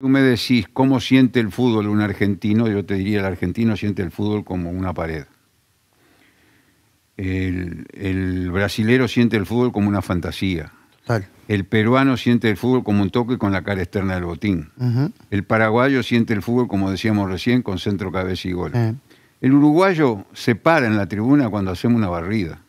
Tú me decís cómo siente el fútbol un argentino, yo te diría el argentino siente el fútbol como una pared. El, brasilero siente el fútbol como una fantasía. El peruano siente el fútbol como un toque con la cara externa del botín. El paraguayo siente el fútbol, como decíamos recién, con centro, cabeza y gol. El uruguayo se para en la tribuna cuando hacemos una barrida.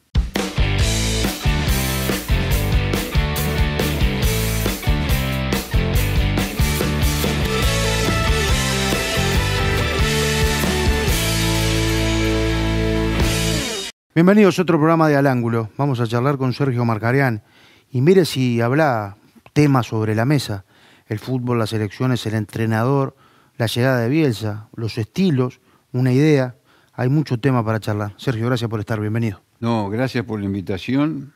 Bienvenidos a otro programa de Al Ángulo. Vamos a charlar con Sergio Marcarián. Y mire si habla temas sobre la mesa. El fútbol, las elecciones, el entrenador, la llegada de Bielsa, los estilos, una idea. Hay mucho tema para charlar. Sergio, gracias por estar. Bienvenido. No, gracias por la invitación.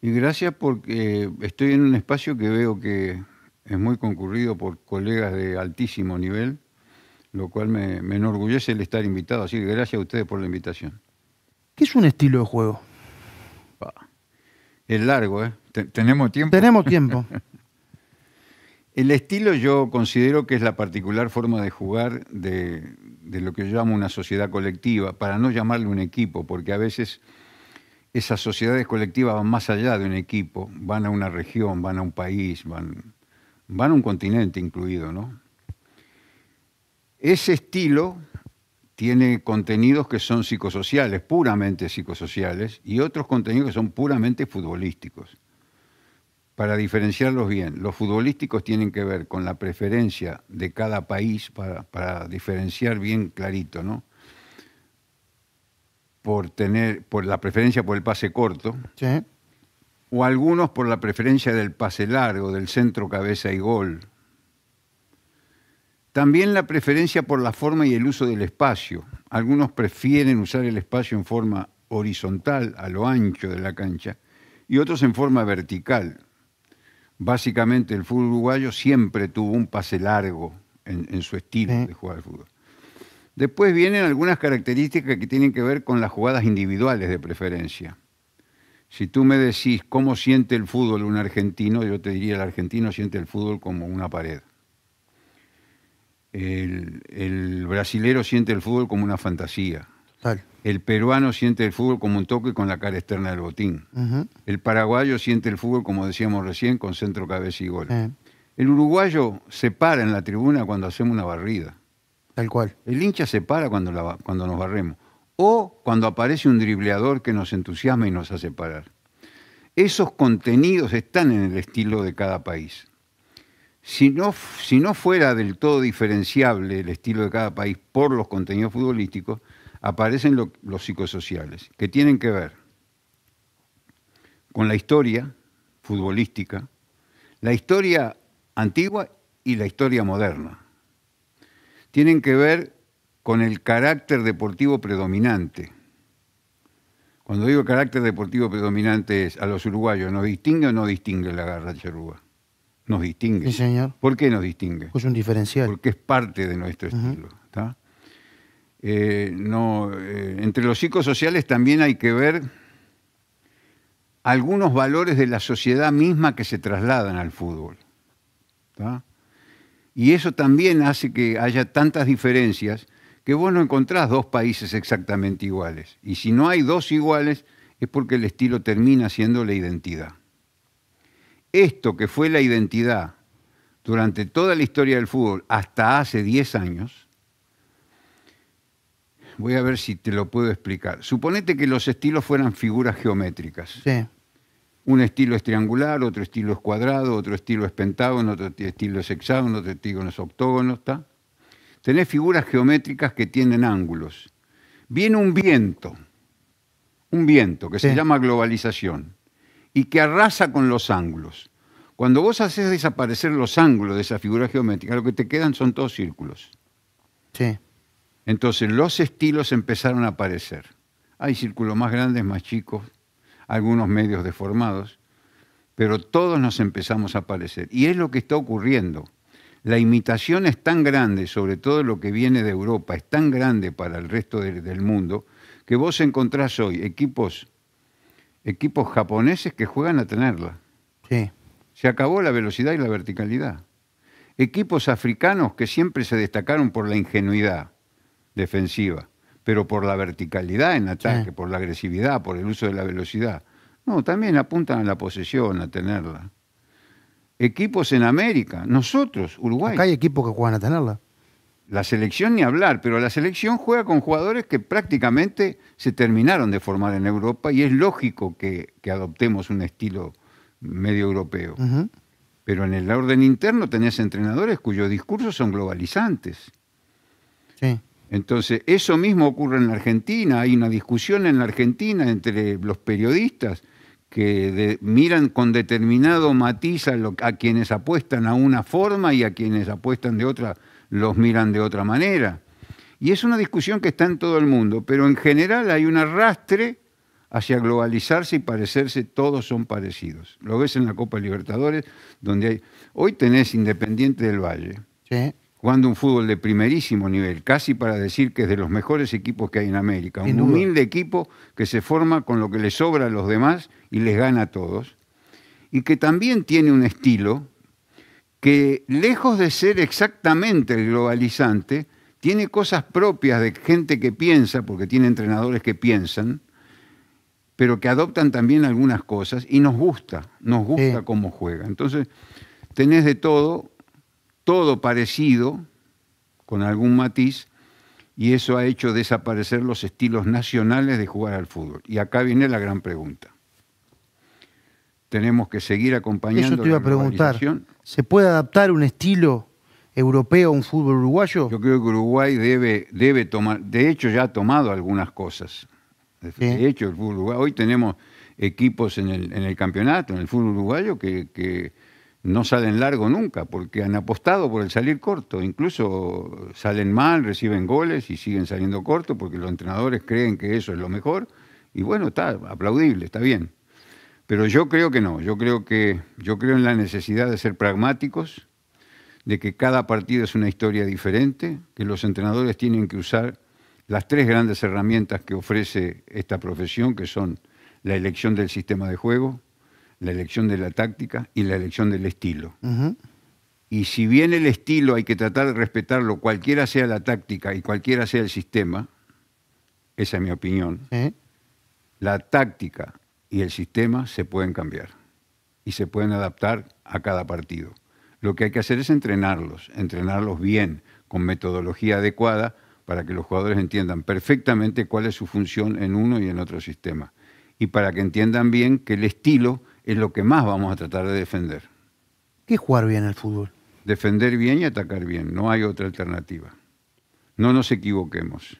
Y gracias porque estoy en un espacio que veo que es muy concurrido por colegas de altísimo nivel, lo cual me, me enorgullece el estar invitado. Así que gracias a ustedes por la invitación. ¿Qué es un estilo de juego? Es largo, ¿eh? ¿Tenemos tiempo? Tenemos tiempo. El estilo yo considero que es la particular forma de jugar de, lo que yo llamo una sociedad colectiva, para no llamarle un equipo, porque a veces esas sociedades colectivas van más allá de un equipo, van a una región, van a un país, van a un continente incluido, ¿no? Ese estilo tiene contenidos que son psicosociales, puramente psicosociales, y otros contenidos que son puramente futbolísticos. Para diferenciarlos bien, los futbolísticos tienen que ver con la preferencia de cada país, para, diferenciar bien clarito, ¿no? Por, tener, por la preferencia por el pase corto, o algunos por la preferencia del pase largo, del centro, cabeza y gol, también la preferencia por la forma y el uso del espacio. Algunos prefieren usar el espacio en forma horizontal, a lo ancho de la cancha, y otros en forma vertical. Básicamente el fútbol uruguayo siempre tuvo un pase largo en, su estilo de jugar al fútbol. Después vienen algunas características que tienen que ver con las jugadas individuales de preferencia. Si tú me decís cómo siente el fútbol un argentino, yo te diría el argentino siente el fútbol como una pared. El, brasilero siente el fútbol como una fantasía. El peruano siente el fútbol como un toque con la cara externa del botín. El paraguayo siente el fútbol, como decíamos recién, con centro, cabeza y gol. El uruguayo se para en la tribuna cuando hacemos una barrida. Tal cual. El hincha se para cuando, cuando nos barremos. O cuando aparece un dribleador que nos entusiasma y nos hace parar. Esos contenidos están en el estilo de cada país si no, si no fuera del todo diferenciable el estilo de cada país por los contenidos futbolísticos, aparecen los psicosociales, que tienen que ver con la historia futbolística, la historia antigua y la historia moderna. Tienen que ver con el carácter deportivo predominante. Cuando digo carácter deportivo predominante es a los uruguayos, ¿nos distingue o no distingue la garra charrúa nos distingue. señor. ¿Por qué nos distingue? Es un diferencial. Porque es parte de nuestro estilo. Eh, no, eh, entre los psicosociales también hay que ver algunos valores de la sociedad misma que se trasladan al fútbol. Y eso también hace que haya tantas diferencias que vos no encontrás dos países exactamente iguales. Y si no hay dos iguales, es porque el estilo termina siendo la identidad esto que fue la identidad durante toda la historia del fútbol hasta hace 10 años, voy a ver si te lo puedo explicar. Suponete que los estilos fueran figuras geométricas. Sí. Un estilo es triangular, otro estilo es cuadrado, otro estilo es pentágono, otro estilo es hexágono, otro estilo es octógono, ¿está? Tenés figuras geométricas que tienen ángulos. Viene un viento, un viento que se llama globalización y que arrasa con los ángulos. Cuando vos haces desaparecer los ángulos de esa figura geométrica, lo que te quedan son todos círculos. Sí. Entonces los estilos empezaron a aparecer. Hay círculos más grandes, más chicos, algunos medios deformados, pero todos nos empezamos a aparecer. Y es lo que está ocurriendo. La imitación es tan grande, sobre todo lo que viene de Europa, es tan grande para el resto del mundo, que vos encontrás hoy equipos, equipos japoneses que juegan a tenerla. Sí. Se acabó la velocidad y la verticalidad. Equipos africanos que siempre se destacaron por la ingenuidad defensiva, pero por la verticalidad en ataque, por la agresividad, por el uso de la velocidad. No, también apuntan a la posesión, a tenerla. Equipos en América, nosotros, Uruguay. Acá hay equipos que juegan a tenerla. La selección ni hablar, pero la selección juega con jugadores que prácticamente se terminaron de formar en Europa y es lógico que adoptemos un estilo medio europeo. Pero en el orden interno tenés entrenadores cuyos discursos son globalizantes. Entonces, eso mismo ocurre en la Argentina. Hay una discusión en la Argentina entre los periodistas que miran con determinado matiz a, quienes apuestan a una forma y a quienes apuestan de otra, los miran de otra manera. Y es una discusión que está en todo el mundo, pero en general hay un arrastre hacia globalizarse y parecerse, todos son parecidos. Lo ves en la Copa Libertadores, donde hay... Hoy tenés Independiente del Valle, jugando un fútbol de primerísimo nivel, casi para decir que es de los mejores equipos que hay en América. un humilde equipo que se forma con lo que le sobra a los demás y les gana a todos. Y que también tiene un estilo que, lejos de ser exactamente el globalizante, tiene cosas propias de gente que piensa, porque tiene entrenadores que piensan, pero que adoptan también algunas cosas y nos gusta, nos gusta cómo juega. Entonces, tenés de todo, todo parecido, con algún matiz, y eso ha hecho desaparecer los estilos nacionales de jugar al fútbol. Y acá viene la gran pregunta. Tenemos que seguir acompañando. la te ¿Se puede adaptar un estilo europeo a un fútbol uruguayo? Yo creo que Uruguay debe, debe tomar, de hecho ya ha tomado algunas cosas. De hecho, el fútbol uruguayo, hoy tenemos equipos en el, campeonato, en el fútbol uruguayo, que, no salen largo nunca, porque han apostado por el salir corto. Incluso salen mal, reciben goles y siguen saliendo corto, porque los entrenadores creen que eso es lo mejor. Y bueno, está aplaudible, está bien. Pero yo creo que no, yo creo que yo creo en la necesidad de ser pragmáticos, de que cada partido es una historia diferente, que los entrenadores tienen que usar las tres grandes herramientas que ofrece esta profesión, que son la elección del sistema de juego, la elección de la táctica y la elección del estilo. Y si bien el estilo hay que tratar de respetarlo, cualquiera sea la táctica y cualquiera sea el sistema, esa es mi opinión, la táctica y el sistema se pueden cambiar y se pueden adaptar a cada partido. Lo que hay que hacer es entrenarlos, entrenarlos bien, con metodología adecuada, para que los jugadores entiendan perfectamente cuál es su función en uno y en otro sistema. Y para que entiendan bien que el estilo es lo que más vamos a tratar de defender. ¿Qué es jugar bien al fútbol? Defender bien y atacar bien, no hay otra alternativa. No nos equivoquemos.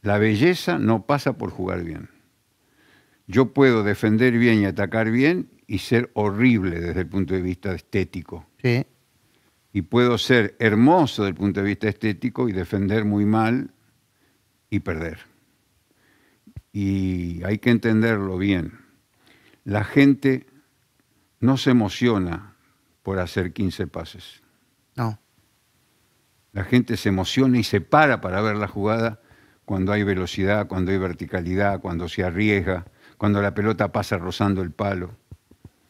La belleza no pasa por jugar bien. Yo puedo defender bien y atacar bien y ser horrible desde el punto de vista estético. Sí y puedo ser hermoso desde el punto de vista estético y defender muy mal y perder. Y hay que entenderlo bien. La gente no se emociona por hacer 15 pases. No. La gente se emociona y se para para ver la jugada cuando hay velocidad, cuando hay verticalidad, cuando se arriesga, cuando la pelota pasa rozando el palo.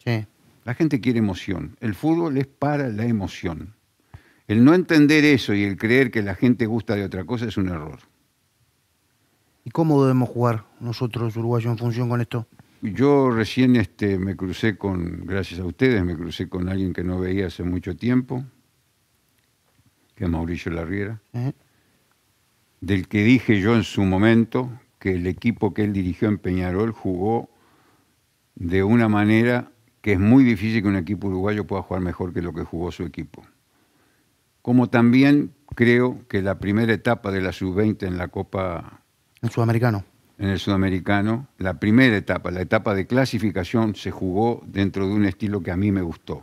Sí. La gente quiere emoción. El fútbol es para la emoción. El no entender eso y el creer que la gente gusta de otra cosa es un error. ¿Y cómo debemos jugar nosotros, uruguayos, en función con esto? Yo recién este, me crucé con, gracias a ustedes, me crucé con alguien que no veía hace mucho tiempo, que es Mauricio Larriera, del que dije yo en su momento que el equipo que él dirigió en Peñarol jugó de una manera que es muy difícil que un equipo uruguayo pueda jugar mejor que lo que jugó su equipo como también creo que la primera etapa de la sub-20 en la Copa... En Sudamericano. En el Sudamericano, la primera etapa, la etapa de clasificación, se jugó dentro de un estilo que a mí me gustó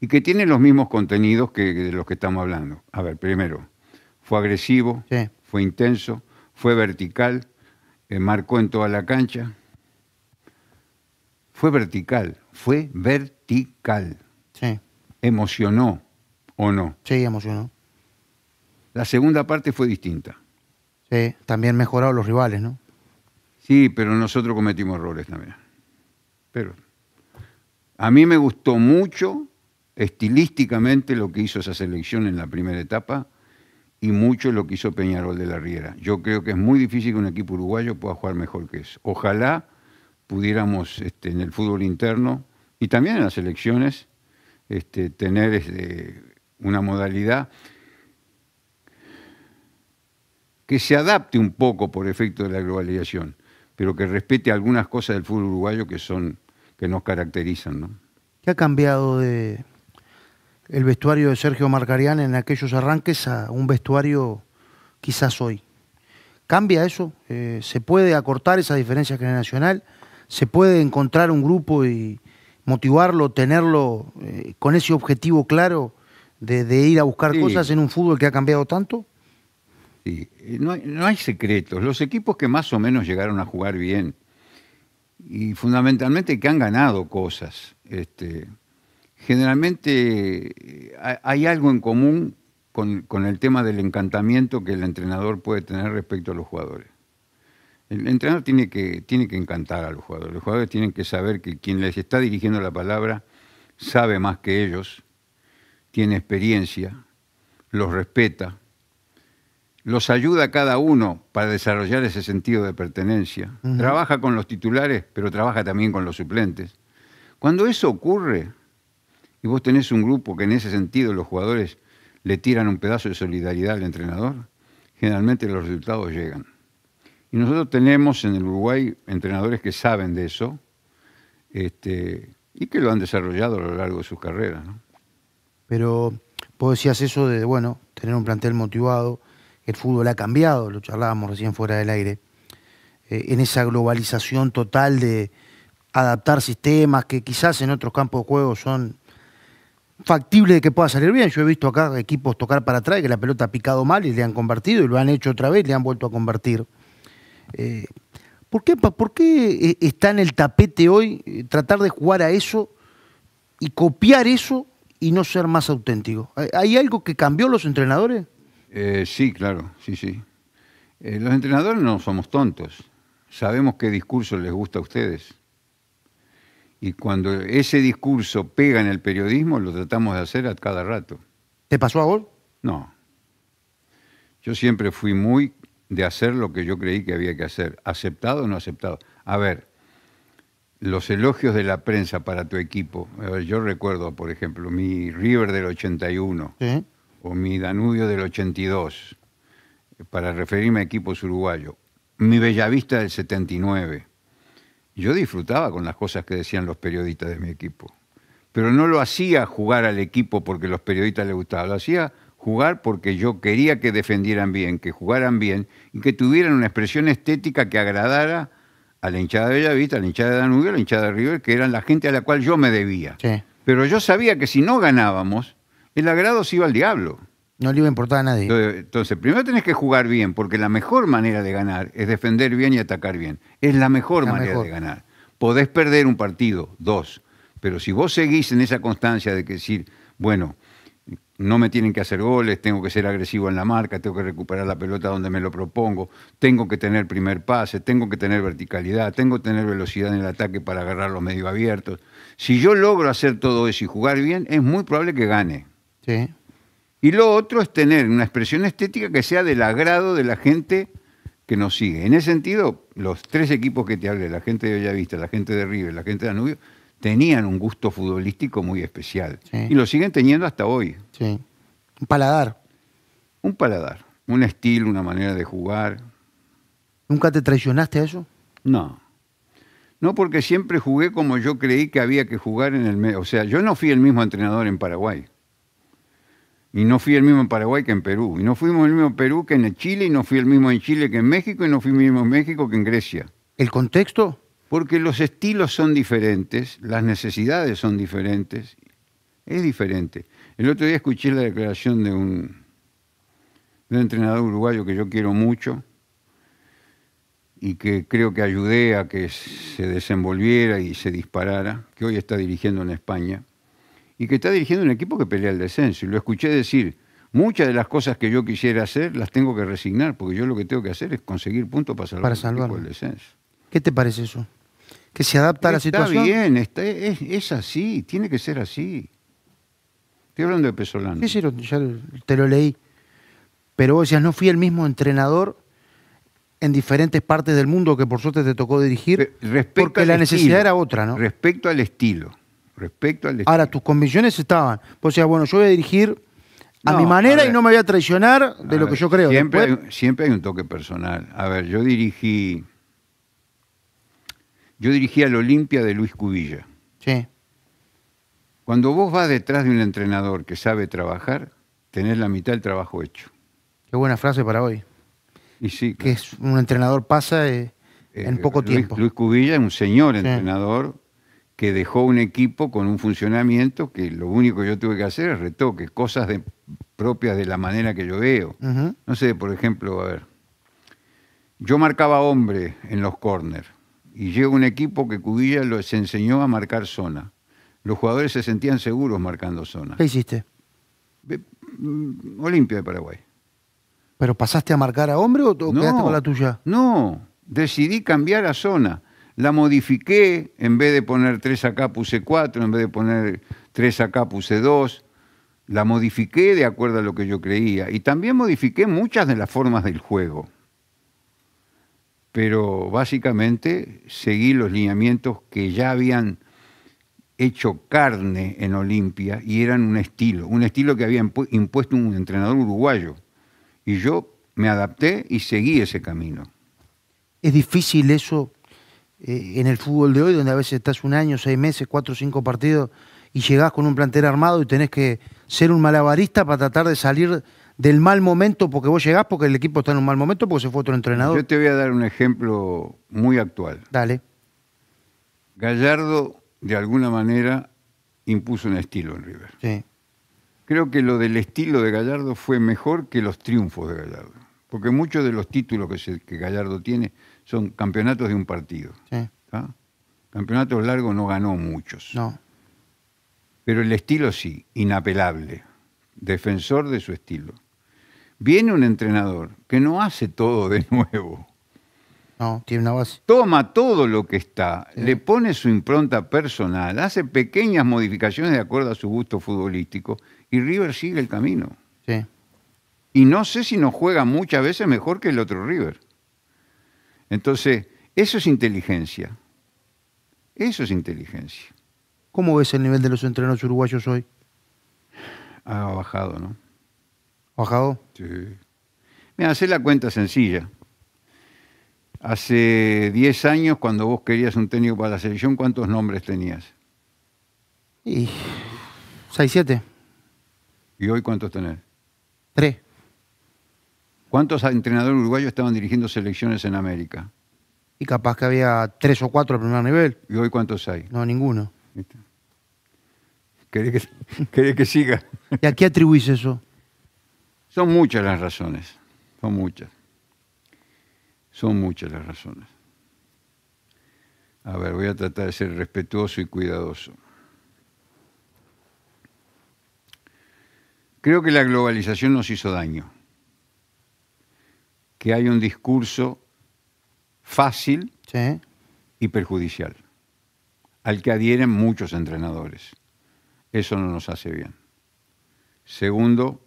y que tiene los mismos contenidos que de los que estamos hablando. A ver, primero, fue agresivo, fue intenso, fue vertical, eh, marcó en toda la cancha. Fue vertical, fue vertical. Emocionó, ¿O no? Sí, uno. La segunda parte fue distinta. Sí, también mejoraron los rivales, ¿no? Sí, pero nosotros cometimos errores también. Pero a mí me gustó mucho estilísticamente lo que hizo esa selección en la primera etapa y mucho lo que hizo Peñarol de la Riera. Yo creo que es muy difícil que un equipo uruguayo pueda jugar mejor que eso. Ojalá pudiéramos este, en el fútbol interno y también en las elecciones este, tener este, una modalidad que se adapte un poco por efecto de la globalización, pero que respete algunas cosas del fútbol uruguayo que son que nos caracterizan, ¿no? ¿Qué ha cambiado de el vestuario de Sergio Marcarián en aquellos arranques a un vestuario quizás hoy? ¿Cambia eso? Eh, ¿Se puede acortar esa diferencia generacional? ¿Se puede encontrar un grupo y motivarlo, tenerlo eh, con ese objetivo claro de, ir a buscar cosas en un fútbol que ha cambiado tanto? no hay, secretos. Los equipos que más o menos llegaron a jugar bien y fundamentalmente que han ganado cosas, este, generalmente eh, hay algo en común con, con, el tema del encantamiento que el entrenador puede tener respecto a los jugadores. El entrenador tiene que, tiene que encantar a los jugadores. Los jugadores tienen que saber que quien les está dirigiendo la palabra sabe más que ellos tiene experiencia, los respeta, los ayuda a cada uno para desarrollar ese sentido de pertenencia, trabaja con los titulares, pero trabaja también con los suplentes. Cuando eso ocurre, y vos tenés un grupo que en ese sentido los jugadores le tiran un pedazo de solidaridad al entrenador, generalmente los resultados llegan. Y nosotros tenemos en el Uruguay entrenadores que saben de eso este, y que lo han desarrollado a lo largo de sus carreras. ¿no? pero vos decías eso de, bueno, tener un plantel motivado, el fútbol ha cambiado, lo charlábamos recién fuera del aire, eh, en esa globalización total de adaptar sistemas que quizás en otros campos de juego son factibles de que pueda salir bien. Yo he visto acá equipos tocar para atrás, que la pelota ha picado mal y le han convertido, y lo han hecho otra vez, le han vuelto a convertir. qué, eh, ¿Por qué eh, está en el tapete hoy tratar de jugar a eso y copiar eso y no ser más auténtico? ¿Hay algo que cambió los entrenadores? Eh, sí, claro, sí, sí. Eh, los entrenadores no somos tontos. Sabemos qué discurso les gusta a ustedes. Y cuando ese discurso pega en el periodismo, lo tratamos de hacer a cada rato. ¿Te pasó a vos? No. Yo siempre fui muy de hacer lo que yo creí que había que hacer, aceptado o no aceptado. A ver, los elogios de la prensa para tu equipo. Yo recuerdo, por ejemplo, mi River del 81 o mi Danubio del 82, para referirme a equipos uruguayos. Mi Bellavista del 79. Yo disfrutaba con las cosas que decían los periodistas de mi equipo, pero no lo hacía jugar al equipo porque los periodistas les gustaba, lo hacía jugar porque yo quería que defendieran bien, que jugaran bien y que tuvieran una expresión estética que agradara a la hinchada de Bellavista, a la hinchada de Danubio, a la hinchada de River, que eran la gente a la cual yo me debía. Pero yo sabía que si no ganábamos, el agrado se iba al diablo. No le iba a importar a nadie. Entonces, primero tenés que jugar bien, porque la mejor manera de ganar es defender bien y atacar bien. Es la mejor manera de ganar. Podés perder un partido, dos, pero si vos seguís en esa constancia de que decir, bueno, no me tienen que hacer goles, tengo que ser agresivo en la marca, tengo que recuperar la pelota donde me lo propongo, tengo que tener primer pase, tengo que tener verticalidad, tengo que tener velocidad en el ataque para agarrar los medios abiertos. Si yo logro hacer todo eso y jugar bien, es muy probable que gane. Y lo otro es tener una expresión estética que sea del agrado de la gente que nos sigue. En ese sentido, los tres equipos que te hablé, la gente de Bellavista, la gente de River, la gente de Anubio, tenían un gusto futbolístico muy especial. Y lo siguen teniendo hasta hoy. Sí. Un paladar. Un paladar. Un estilo, una manera de jugar. ¿Nunca te traicionaste a eso? No. No porque siempre jugué como yo creí que había que jugar en el O sea, yo no fui el mismo entrenador en Paraguay. Y no fui el mismo en Paraguay que en Perú. Y no fuimos el mismo en Perú que en Chile. Y no fui el mismo en Chile que en México. Y no fui el mismo en México que en Grecia. ¿El contexto? porque los estilos son diferentes, las necesidades son diferentes, es diferente. El otro día escuché la declaración de un, de un entrenador uruguayo que yo quiero mucho y que creo que ayudé a que se desenvolviera y se disparara, que hoy está dirigiendo en España, y que está dirigiendo un equipo que pelea el descenso. Y lo escuché decir, muchas de las cosas que yo quisiera hacer las tengo que resignar, porque yo lo que tengo que hacer es conseguir puntos para salvar, para el descenso. ¿Qué te parece eso? que se adapta a la situación. está bien, es, así, tiene que ser así. Estoy hablando de Pesolano. Sí, sí, ya te lo leí. Pero vos decías, ¿no fui el mismo entrenador en diferentes partes del mundo que por suerte te tocó dirigir? Respecto porque la necesidad era otra, ¿no? Respecto al estilo. Respecto al Ahora, tus convicciones estaban. O sea, bueno, yo voy a dirigir a mi manera y no me voy a traicionar de lo que yo creo. Siempre, siempre hay un toque personal. A ver, yo dirigí yo dirigía la Olimpia de Luis Cubilla. Sí. Cuando vos vas detrás de un entrenador que sabe trabajar, tenés la mitad del trabajo hecho. Qué buena frase para hoy. Y sí. Que es, un entrenador pasa eh, eh, en poco tiempo. Luis Cubilla es un señor entrenador que dejó un equipo con un funcionamiento que lo único que yo tuve que hacer es retoque, cosas propias de la manera que yo veo. No sé, por ejemplo, a ver, yo marcaba hombre en los corners y llega un equipo que Cubilla les enseñó a marcar zona. Los jugadores se sentían seguros marcando zona. ¿Qué hiciste? Mm, Olimpia de Paraguay. ¿Pero pasaste a marcar a hombre o no, quedaste con la tuya? No, decidí cambiar a zona. La modifiqué, en vez de poner tres acá puse cuatro en vez de poner 3 acá puse dos. La modifiqué de acuerdo a lo que yo creía. Y también modifiqué muchas de las formas del juego pero básicamente seguí los lineamientos que ya habían hecho carne en Olimpia y eran un estilo, un estilo que había impuesto un entrenador uruguayo. Y yo me adapté y seguí ese camino. Es difícil eso eh, en el fútbol de hoy, donde a veces estás un año, seis meses, cuatro o cinco partidos y llegás con un plantel armado y tenés que ser un malabarista para tratar de salir del mal momento porque vos llegás, porque el equipo está en un mal momento, porque se fue otro entrenador. Yo te voy a dar un ejemplo muy actual. Dale. Gallardo, de alguna manera, impuso un estilo en River. Sí. Creo que lo del estilo de Gallardo fue mejor que los triunfos de Gallardo. Porque muchos de los títulos que, Gallardo tiene son campeonatos de un partido. Sí. Campeonatos largos no ganó muchos. No. Pero el estilo sí, inapelable. Defensor de su estilo. Viene un entrenador que no hace todo de nuevo. No, tiene una base. Toma todo lo que está, le pone su impronta personal, hace pequeñas modificaciones de acuerdo a su gusto futbolístico y River sigue el camino. Sí. Y no sé si no juega muchas veces mejor que el otro River. Entonces, eso es inteligencia. Eso es inteligencia. ¿Cómo ves el nivel de los entrenadores uruguayos hoy? Ha bajado, ¿no? ¿Bajado? Sí. Mira, hacé la cuenta sencilla. Hace 10 años, cuando vos querías un técnico para la selección, ¿cuántos nombres tenías? Y 6, 7. ¿Y hoy cuántos tenés? 3. ¿Cuántos entrenadores uruguayos estaban dirigiendo selecciones en América? Y capaz que había 3 o 4 al primer nivel. ¿Y hoy cuántos hay? No, ninguno. que, que siga? ¿Y a qué atribuís eso? Son muchas las razones, son muchas. Son muchas las razones. A ver, voy a tratar de ser respetuoso y cuidadoso. Creo que la globalización nos hizo daño, que hay un discurso fácil y perjudicial, al que adhieren muchos entrenadores. Eso no nos hace bien. Segundo,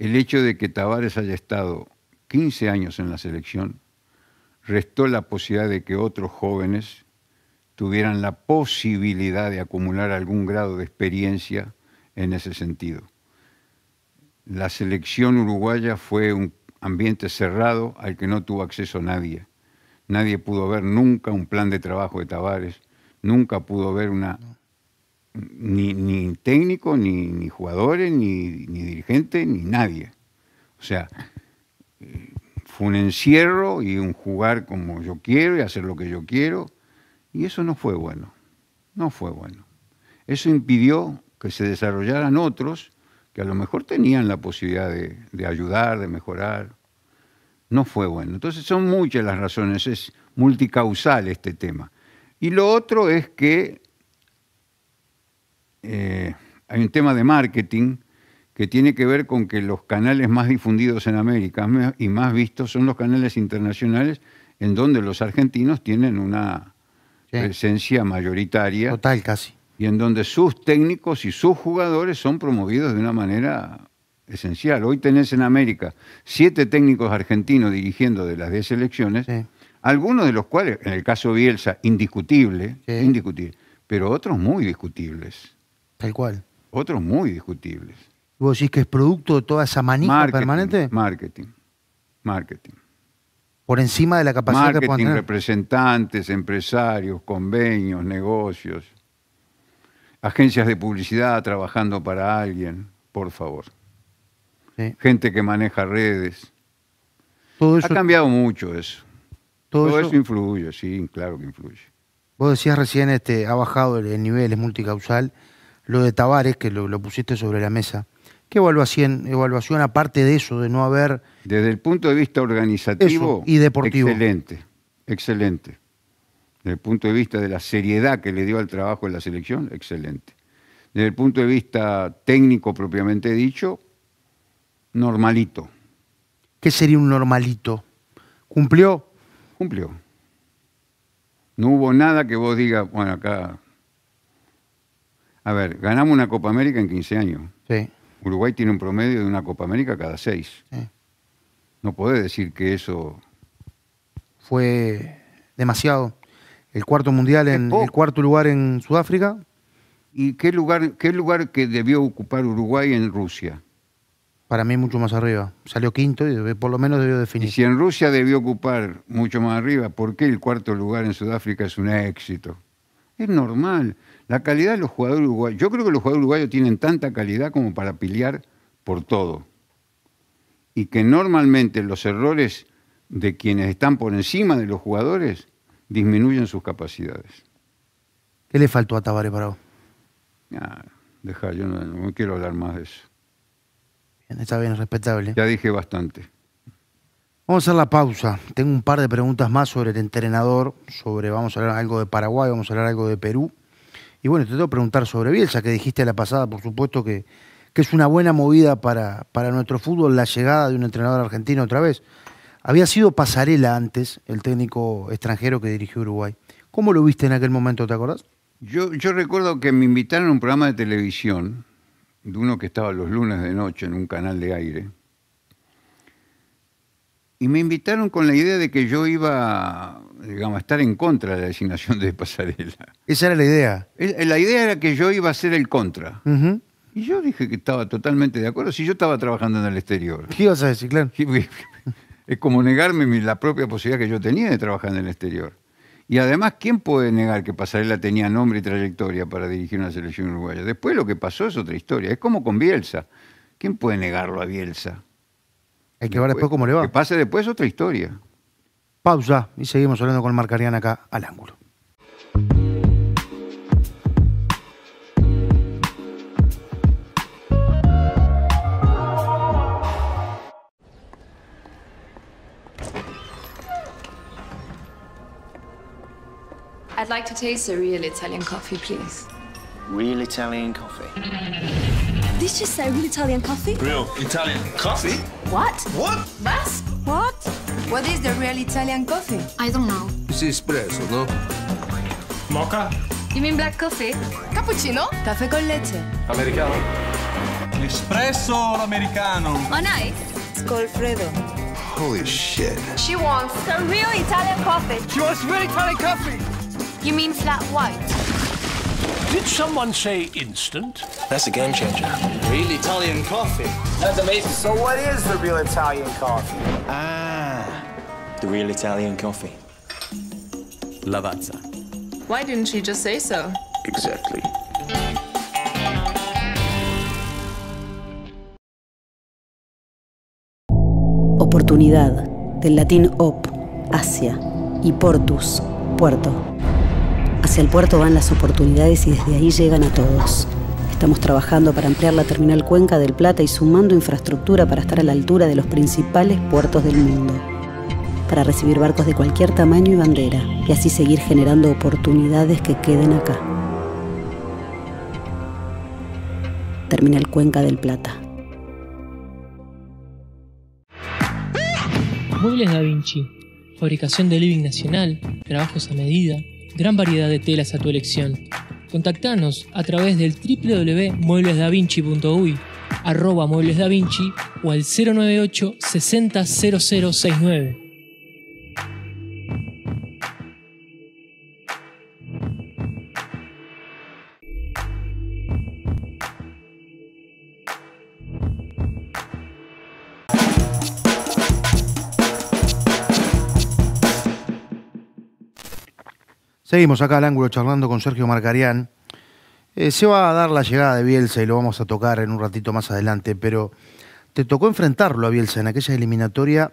el hecho de que Tavares haya estado 15 años en la selección restó la posibilidad de que otros jóvenes tuvieran la posibilidad de acumular algún grado de experiencia en ese sentido. La selección uruguaya fue un ambiente cerrado al que no tuvo acceso nadie. Nadie pudo ver nunca un plan de trabajo de Tavares, nunca pudo ver una ni, técnico, ni, jugadores, ni, ni dirigente, ni nadie. O sea, eh, fue un encierro y un jugar como yo quiero y hacer lo que yo quiero. Y eso no fue bueno, no fue bueno. Eso impidió que se desarrollaran otros que a lo mejor tenían la posibilidad de, de ayudar, de mejorar. No fue bueno. Entonces son muchas las razones, es multicausal este tema. Y lo otro es que eh, hay un tema de marketing que tiene que ver con que los canales más difundidos en América y más vistos son los canales internacionales en donde los argentinos tienen una presencia mayoritaria. Total, casi. Y en donde sus técnicos y sus jugadores son promovidos de una manera esencial. Hoy tenés en América siete técnicos argentinos dirigiendo de las diez elecciones algunos de los cuales, en el caso Bielsa, indiscutible, indiscutible, pero otros muy discutibles. Tal cual. Otros muy discutibles. ¿Vos decís que es producto de toda esa manija permanente? Marketing. Marketing. Por encima de la capacidad de que Marketing, representantes, empresarios, convenios, negocios, agencias de publicidad trabajando para alguien, por favor. Gente que maneja redes. Todo eso, ha cambiado mucho eso. Todo, eso, influye, sí, claro que influye. Vos decías recién, este, ha bajado el nivel, es multicausal lo de Tavares, que lo, pusiste sobre la mesa. ¿Qué evaluación, evaluación aparte de eso, de no haber... Desde el punto de vista organizativo y deportivo. Excelente, excelente. Desde el punto de vista de la seriedad que le dio al trabajo en la selección, excelente. Desde el punto de vista técnico propiamente dicho, normalito. ¿Qué sería un normalito? ¿Cumplió? Cumplió. No hubo nada que vos digas, bueno, acá a ver, ganamos una Copa América en 15 años. Uruguay tiene un promedio de una Copa América cada seis. No podés decir que eso... Fue demasiado. El cuarto mundial, en, el cuarto lugar en Sudáfrica. ¿Y qué lugar, qué lugar que debió ocupar Uruguay en Rusia? Para mí mucho más arriba. Salió quinto y por lo menos debió definir. Y si en Rusia debió ocupar mucho más arriba, ¿por qué el cuarto lugar en Sudáfrica es un éxito? Es normal. La calidad de los jugadores uruguayos. Yo creo que los jugadores uruguayos tienen tanta calidad como para pelear por todo. Y que normalmente los errores de quienes están por encima de los jugadores disminuyen sus capacidades. ¿Qué le faltó a Tabaré para vos? Ah, deja, yo no, quiero hablar más de eso. está bien, respetable. Ya dije bastante. Vamos a hacer la pausa. Tengo un par de preguntas más sobre el entrenador, sobre vamos a hablar algo de Paraguay, vamos a hablar algo de Perú. Y bueno, te tengo que preguntar sobre Bielsa, que dijiste la pasada, por supuesto, que, es una buena movida para, para nuestro fútbol la llegada de un entrenador argentino otra vez. Había sido Pasarela antes, el técnico extranjero que dirigió Uruguay. ¿Cómo lo viste en aquel momento, te acordás? Yo, yo recuerdo que me invitaron a un programa de televisión, de uno que estaba los lunes de noche en un canal de aire, y me invitaron con la idea de que yo iba digamos, a estar en contra de la designación de pasarela. Esa era la idea. La idea era que yo iba a ser el contra. Y yo dije que estaba totalmente de acuerdo si yo estaba trabajando en el exterior. ¿Qué ibas a decir, claro? Es como negarme la propia posibilidad que yo tenía de trabajar en el exterior. Y además, ¿quién puede negar que Pasarela tenía nombre y trayectoria para dirigir una selección uruguaya? Después lo que pasó es otra historia. Es como con Bielsa. ¿Quién puede negarlo a Bielsa? Hay que ver después cómo le va. Que pase después otra historia. Pausa y seguimos hablando con Marcariana acá al ángulo. I'd like to taste a real Italian coffee, please. Real Italian coffee? This just a real Italian coffee. Real Italian coffee? What? What? Was? What? What is the real Italian coffee? I don't know. It's espresso, no? Mocha? You mean black coffee? Cappuccino? Caffè con leche. Americano? Espresso Americano. Oh, nice. Fredo. Holy shit. She wants a real Italian coffee. She wants real Italian coffee. You mean flat white? Did someone say instant? That's a game changer. Real Italian coffee. That's amazing. So what is the real Italian coffee? Ah, the real Italian coffee. Lavazza. Why didn't she just say so? Exactly. Oportunidad del latín op, Asia, y portus, puerto. Hacia el puerto van las oportunidades y desde ahí llegan a todos. Estamos trabajando para ampliar la terminal Cuenca del Plata y sumando infraestructura para estar a la altura de los principales puertos del mundo, para recibir barcos de cualquier tamaño y bandera, y así seguir generando oportunidades que queden acá. Terminal Cuenca del Plata. Muebles Da Vinci, fabricación de living nacional, trabajos a medida, gran variedad de telas a tu elección. Contactanos a través del www.mueblesdavinci.uy, arroba vinci o al 098 600069 Seguimos acá al ángulo charlando con Sergio Marcarián. Eh, se va a dar la llegada de Bielsa y lo vamos a tocar en un ratito más adelante, pero te tocó enfrentarlo a Bielsa en aquella eliminatoria.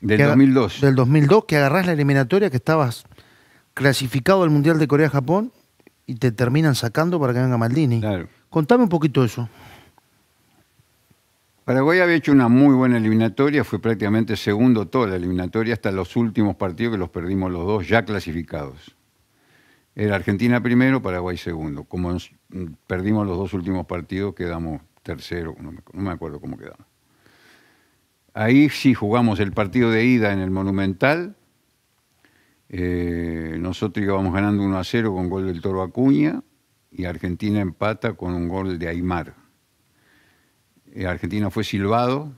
Del 2002. Del 2002, que agarrás la eliminatoria que estabas clasificado al Mundial de Corea-Japón y te terminan sacando para que venga Maldini. Claro. Contame un poquito eso. Paraguay había hecho una muy buena eliminatoria, fue prácticamente segundo toda la eliminatoria hasta los últimos partidos que los perdimos los dos ya clasificados. Era Argentina primero, Paraguay segundo. Como mm, perdimos los dos últimos partidos, quedamos tercero, no me, acuerdo cómo quedamos. Ahí sí jugamos el partido de ida en el Monumental. Eh, nosotros íbamos ganando 1 a 0 con gol del Toro Acuña y Argentina empata con un gol de Aymar. Eh, Argentina fue silbado,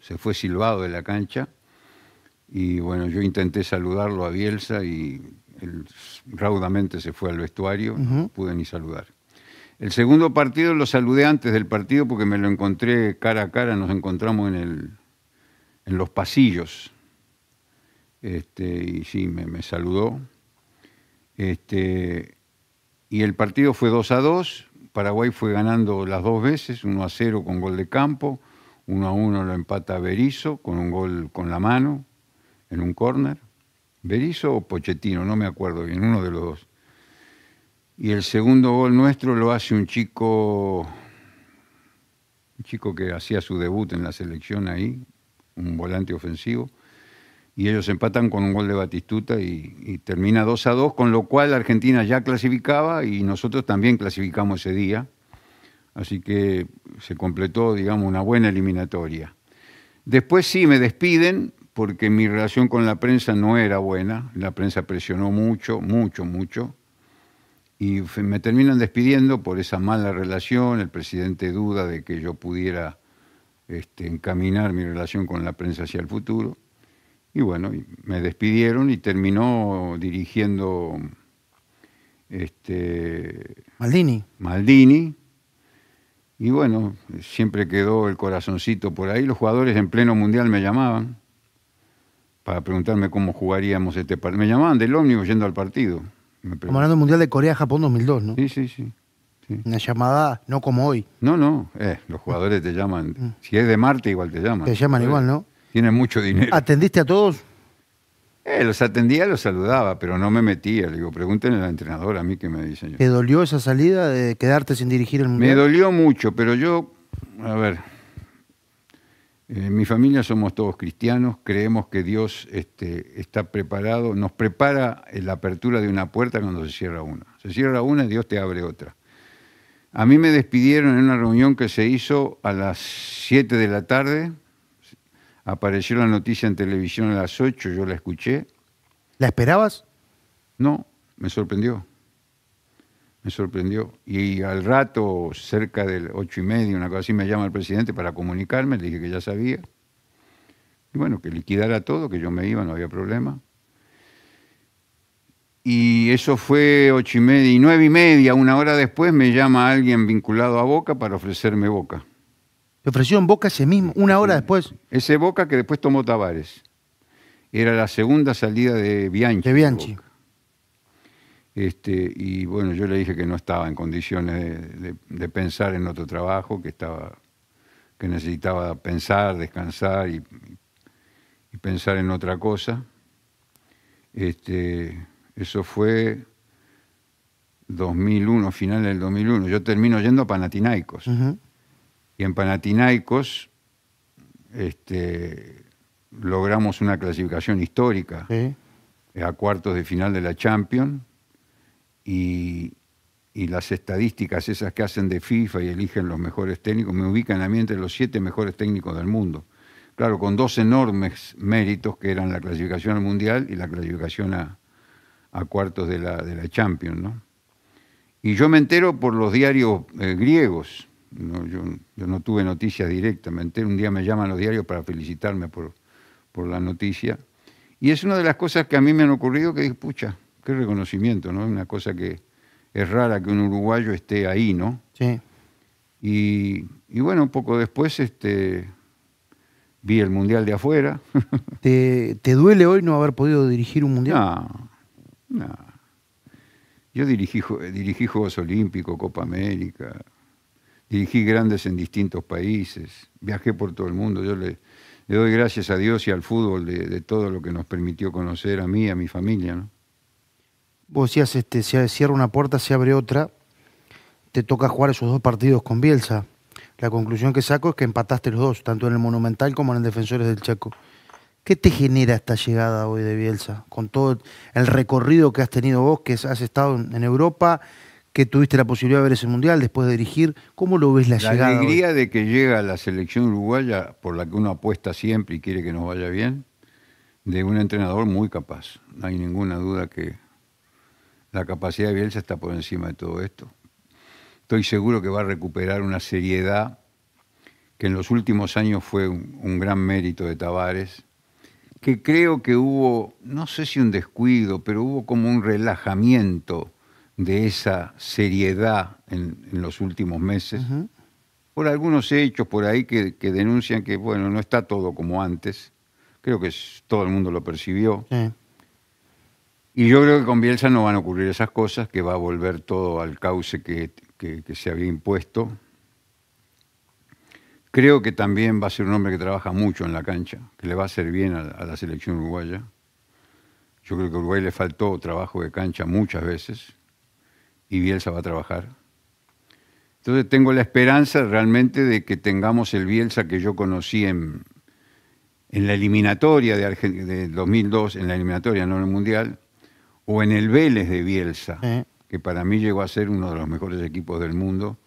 se fue silbado de la cancha y bueno, yo intenté saludarlo a Bielsa y él raudamente se fue al vestuario, no pude ni saludar. El segundo partido lo saludé antes del partido porque me lo encontré cara a cara, nos encontramos en, el, en los pasillos. Este, y sí, me, saludó. Este, y el partido fue 2 a 2. Paraguay fue ganando las dos veces, 1 a 0 con gol de campo, 1 a 1 lo empata Berizzo con un gol con la mano en un córner. Berizzo o Pochettino, no me acuerdo bien, uno de los dos. Y el segundo gol nuestro lo hace un chico, un chico que hacía su debut en la selección ahí, un volante ofensivo. Y ellos empatan con un gol de Batistuta y, termina 2 a 2, con lo cual Argentina ya clasificaba y nosotros también clasificamos ese día. Así que se completó, digamos, una buena eliminatoria. Después sí me despiden, porque mi relación con la prensa no era buena, la prensa presionó mucho, mucho, mucho, y me terminan despidiendo por esa mala relación, el presidente duda de que yo pudiera este, encaminar mi relación con la prensa hacia el futuro, y bueno, me despidieron y terminó dirigiendo este, Maldini. Maldini, y bueno, siempre quedó el corazoncito por ahí, los jugadores en pleno mundial me llamaban para preguntarme cómo jugaríamos este partido. Me llamaban del ómnibus yendo al partido. Mundial de Corea-Japón 2002, ¿no? Sí, sí, sí, Una llamada, no como hoy. No, no, eh, los jugadores te llaman. Mm. Si es de Marte, igual te llaman. Te llaman pues, igual, ¿no? Tienen mucho dinero. ¿Atendiste a todos? Eh, los atendía, los saludaba, pero no me metía. Le digo, pregúntenle al entrenador a mí que me dicen. ¿Te dolió esa salida de quedarte sin dirigir el Mundial? Me dolió mucho, pero yo, a ver, en eh, mi familia somos todos cristianos, creemos que Dios este, está preparado, nos prepara la apertura de una puerta cuando se cierra una. Se cierra una y Dios te abre otra. A mí me despidieron en una reunión que se hizo a las 7 de la tarde. Apareció la noticia en televisión a las 8, yo la escuché. ¿La esperabas? No, me sorprendió me sorprendió. Y al rato, cerca del ocho y medio, una cosa así, me llama el presidente para comunicarme, le dije que ya sabía. Y bueno, que liquidara todo, que yo me iba, no había problema. Y eso fue ocho y media, y nueve y media, una hora después, me llama alguien vinculado a Boca para ofrecerme Boca. ¿Le ofreció Boca ese mismo, una hora después? Ese Boca que después tomó Tavares. Era la segunda salida de Bianchi. De Bianchi. Este, y bueno, yo le dije que no estaba en condiciones de, pensar en otro trabajo, que, estaba, que necesitaba pensar, descansar y, pensar en otra cosa. Este, eso fue 2001, final del 2001. Yo termino yendo a Panatinaicos. Y en Panatinaicos este, logramos una clasificación histórica a cuartos de final de la Champions y, las estadísticas esas que hacen de FIFA y eligen los mejores técnicos, me ubican a mí entre los siete mejores técnicos del mundo. Claro, con dos enormes méritos que eran la clasificación al Mundial y la clasificación a, cuartos de la, Champions, ¿no? Y yo me entero por los diarios eh, griegos, yo, no tuve noticias entero, un día me llaman los diarios para felicitarme por, por la noticia, y es una de las cosas que a mí me han ocurrido que dije, pucha, qué reconocimiento, ¿no? Una cosa que es rara que un uruguayo esté ahí, ¿no? Sí. Y, bueno, poco después este, vi el Mundial de afuera. ¿Te, duele hoy no haber podido dirigir un Mundial? No, no. Yo dirigí, dirigí Juegos Olímpicos, Copa América, dirigí grandes en distintos países, viajé por todo el mundo. Yo le, doy gracias a Dios y al fútbol de, de, todo lo que nos permitió conocer a mí, a mi familia, ¿no? vos decías, este, se cierra una puerta, se abre otra, te toca jugar esos dos partidos con Bielsa. La conclusión que saco es que empataste los dos, tanto en el Monumental como en el Defensores del Chaco. ¿Qué te genera esta llegada hoy de Bielsa? Con todo el recorrido que has tenido vos, que has estado en Europa, que tuviste la posibilidad de ver ese mundial después de dirigir, ¿cómo lo ves la, llegada? La alegría de que llega la selección uruguaya, por la que uno apuesta siempre y quiere que nos vaya bien, de un entrenador muy capaz. No hay ninguna duda que la capacidad de violencia está por encima de todo esto. Estoy seguro que va a recuperar una seriedad que en los últimos años fue un, gran mérito de Tavares, que creo que hubo, no sé si un descuido, pero hubo como un relajamiento de esa seriedad en, los últimos meses, por algunos hechos por ahí que, denuncian que, bueno, no está todo como antes. Creo que todo el mundo lo percibió. Y yo creo que con Bielsa no van a ocurrir esas cosas, que va a volver todo al cauce que, se había impuesto. Creo que también va a ser un hombre que trabaja mucho en la cancha, que le va a hacer bien a, la selección uruguaya. Yo creo que a Uruguay le faltó trabajo de cancha muchas veces y Bielsa va a trabajar. Entonces tengo la esperanza realmente de que tengamos el Bielsa que yo conocí en, en la eliminatoria de, de 2002, en la eliminatoria, no en el Mundial, o en el Vélez de Bielsa, que para mí llegó a ser uno de los mejores equipos del mundo,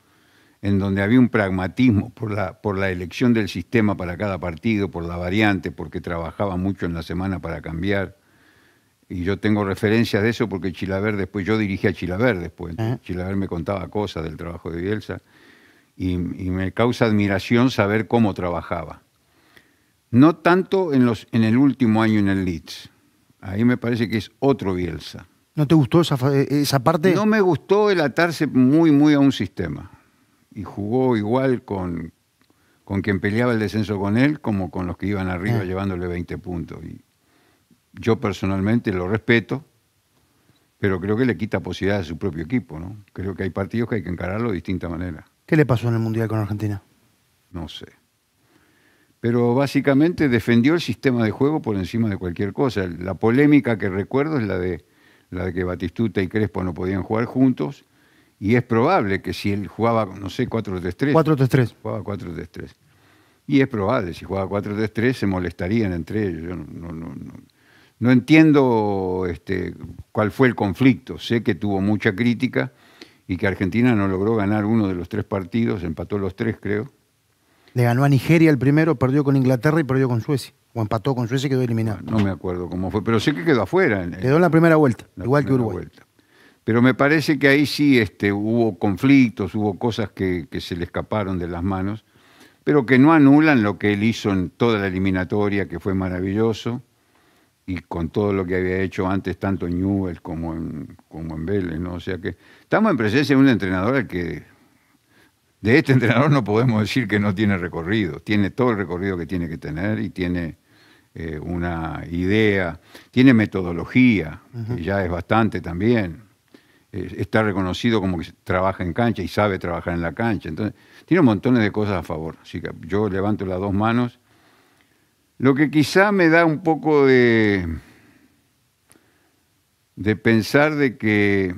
en donde había un pragmatismo por la, por la elección del sistema para cada partido, por la variante, porque trabajaba mucho en la semana para cambiar. Y yo tengo referencias de eso porque Chilaver después, yo dirigí a Chilaver después, Chilaver me contaba cosas del trabajo de Bielsa y, me causa admiración saber cómo trabajaba. No tanto en, los, en el último año en el Leeds, Ahí me parece que es otro Bielsa. ¿No te gustó esa, eh, esa parte? No me gustó el atarse muy, muy a un sistema. Y jugó igual con, con quien peleaba el descenso con él como con los que iban arriba ah. llevándole 20 puntos. Y yo personalmente lo respeto, pero creo que le quita posibilidad a su propio equipo. ¿no? Creo que hay partidos que hay que encararlo de distinta manera. ¿Qué le pasó en el Mundial con Argentina? No sé pero básicamente defendió el sistema de juego por encima de cualquier cosa. La polémica que recuerdo es la de, la de que Batistuta y Crespo no podían jugar juntos, y es probable que si él jugaba, no sé, 4-3-3. 4-3-3. Jugaba 4-3-3. Y es probable, si jugaba 4-3-3 se molestarían entre ellos. Yo no, no, no, no entiendo este, cuál fue el conflicto. Sé que tuvo mucha crítica y que Argentina no logró ganar uno de los tres partidos, empató los tres creo, le ganó a Nigeria el primero, perdió con Inglaterra y perdió con Suecia. O empató con Suecia y quedó eliminado. No me acuerdo cómo fue, pero sé que quedó afuera. Le dio quedó la primera vuelta, igual que Uruguay. Pero me parece que ahí sí este, hubo conflictos, hubo cosas que, se le escaparon de las manos, pero que no anulan lo que él hizo en toda la eliminatoria, que fue maravilloso, y con todo lo que había hecho antes, tanto en Newell como en, Vélez. ¿no? O sea que estamos en presencia de un entrenador que de este entrenador no podemos decir que no tiene recorrido. Tiene todo el recorrido que tiene que tener y tiene eh, una idea, tiene metodología, que ya es bastante también. está reconocido como que trabaja en cancha y sabe trabajar en la cancha. Entonces, tiene montones de cosas a favor. Así que yo levanto las dos manos. Lo que quizá me da un poco de, de pensar de que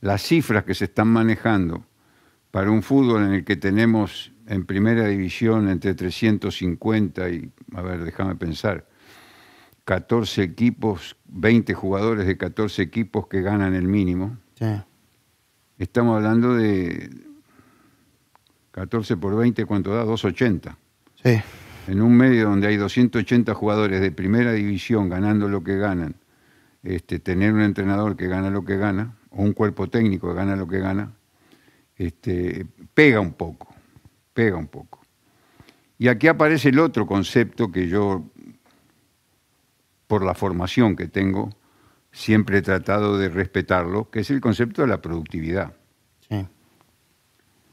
las cifras que se están manejando para un fútbol en el que tenemos en primera división entre 350 y, a ver, déjame pensar, 14 equipos, 20 jugadores de 14 equipos que ganan el mínimo. Estamos hablando de 14 por 20, ¿cuánto da? 280. Sí. En un medio donde hay 280 jugadores de primera división ganando lo que ganan, este, tener un entrenador que gana lo que gana, o un cuerpo técnico que gana lo que gana, este, pega un poco, pega un poco. Y aquí aparece el otro concepto que yo, por la formación que tengo, siempre he tratado de respetarlo, que es el concepto de la productividad.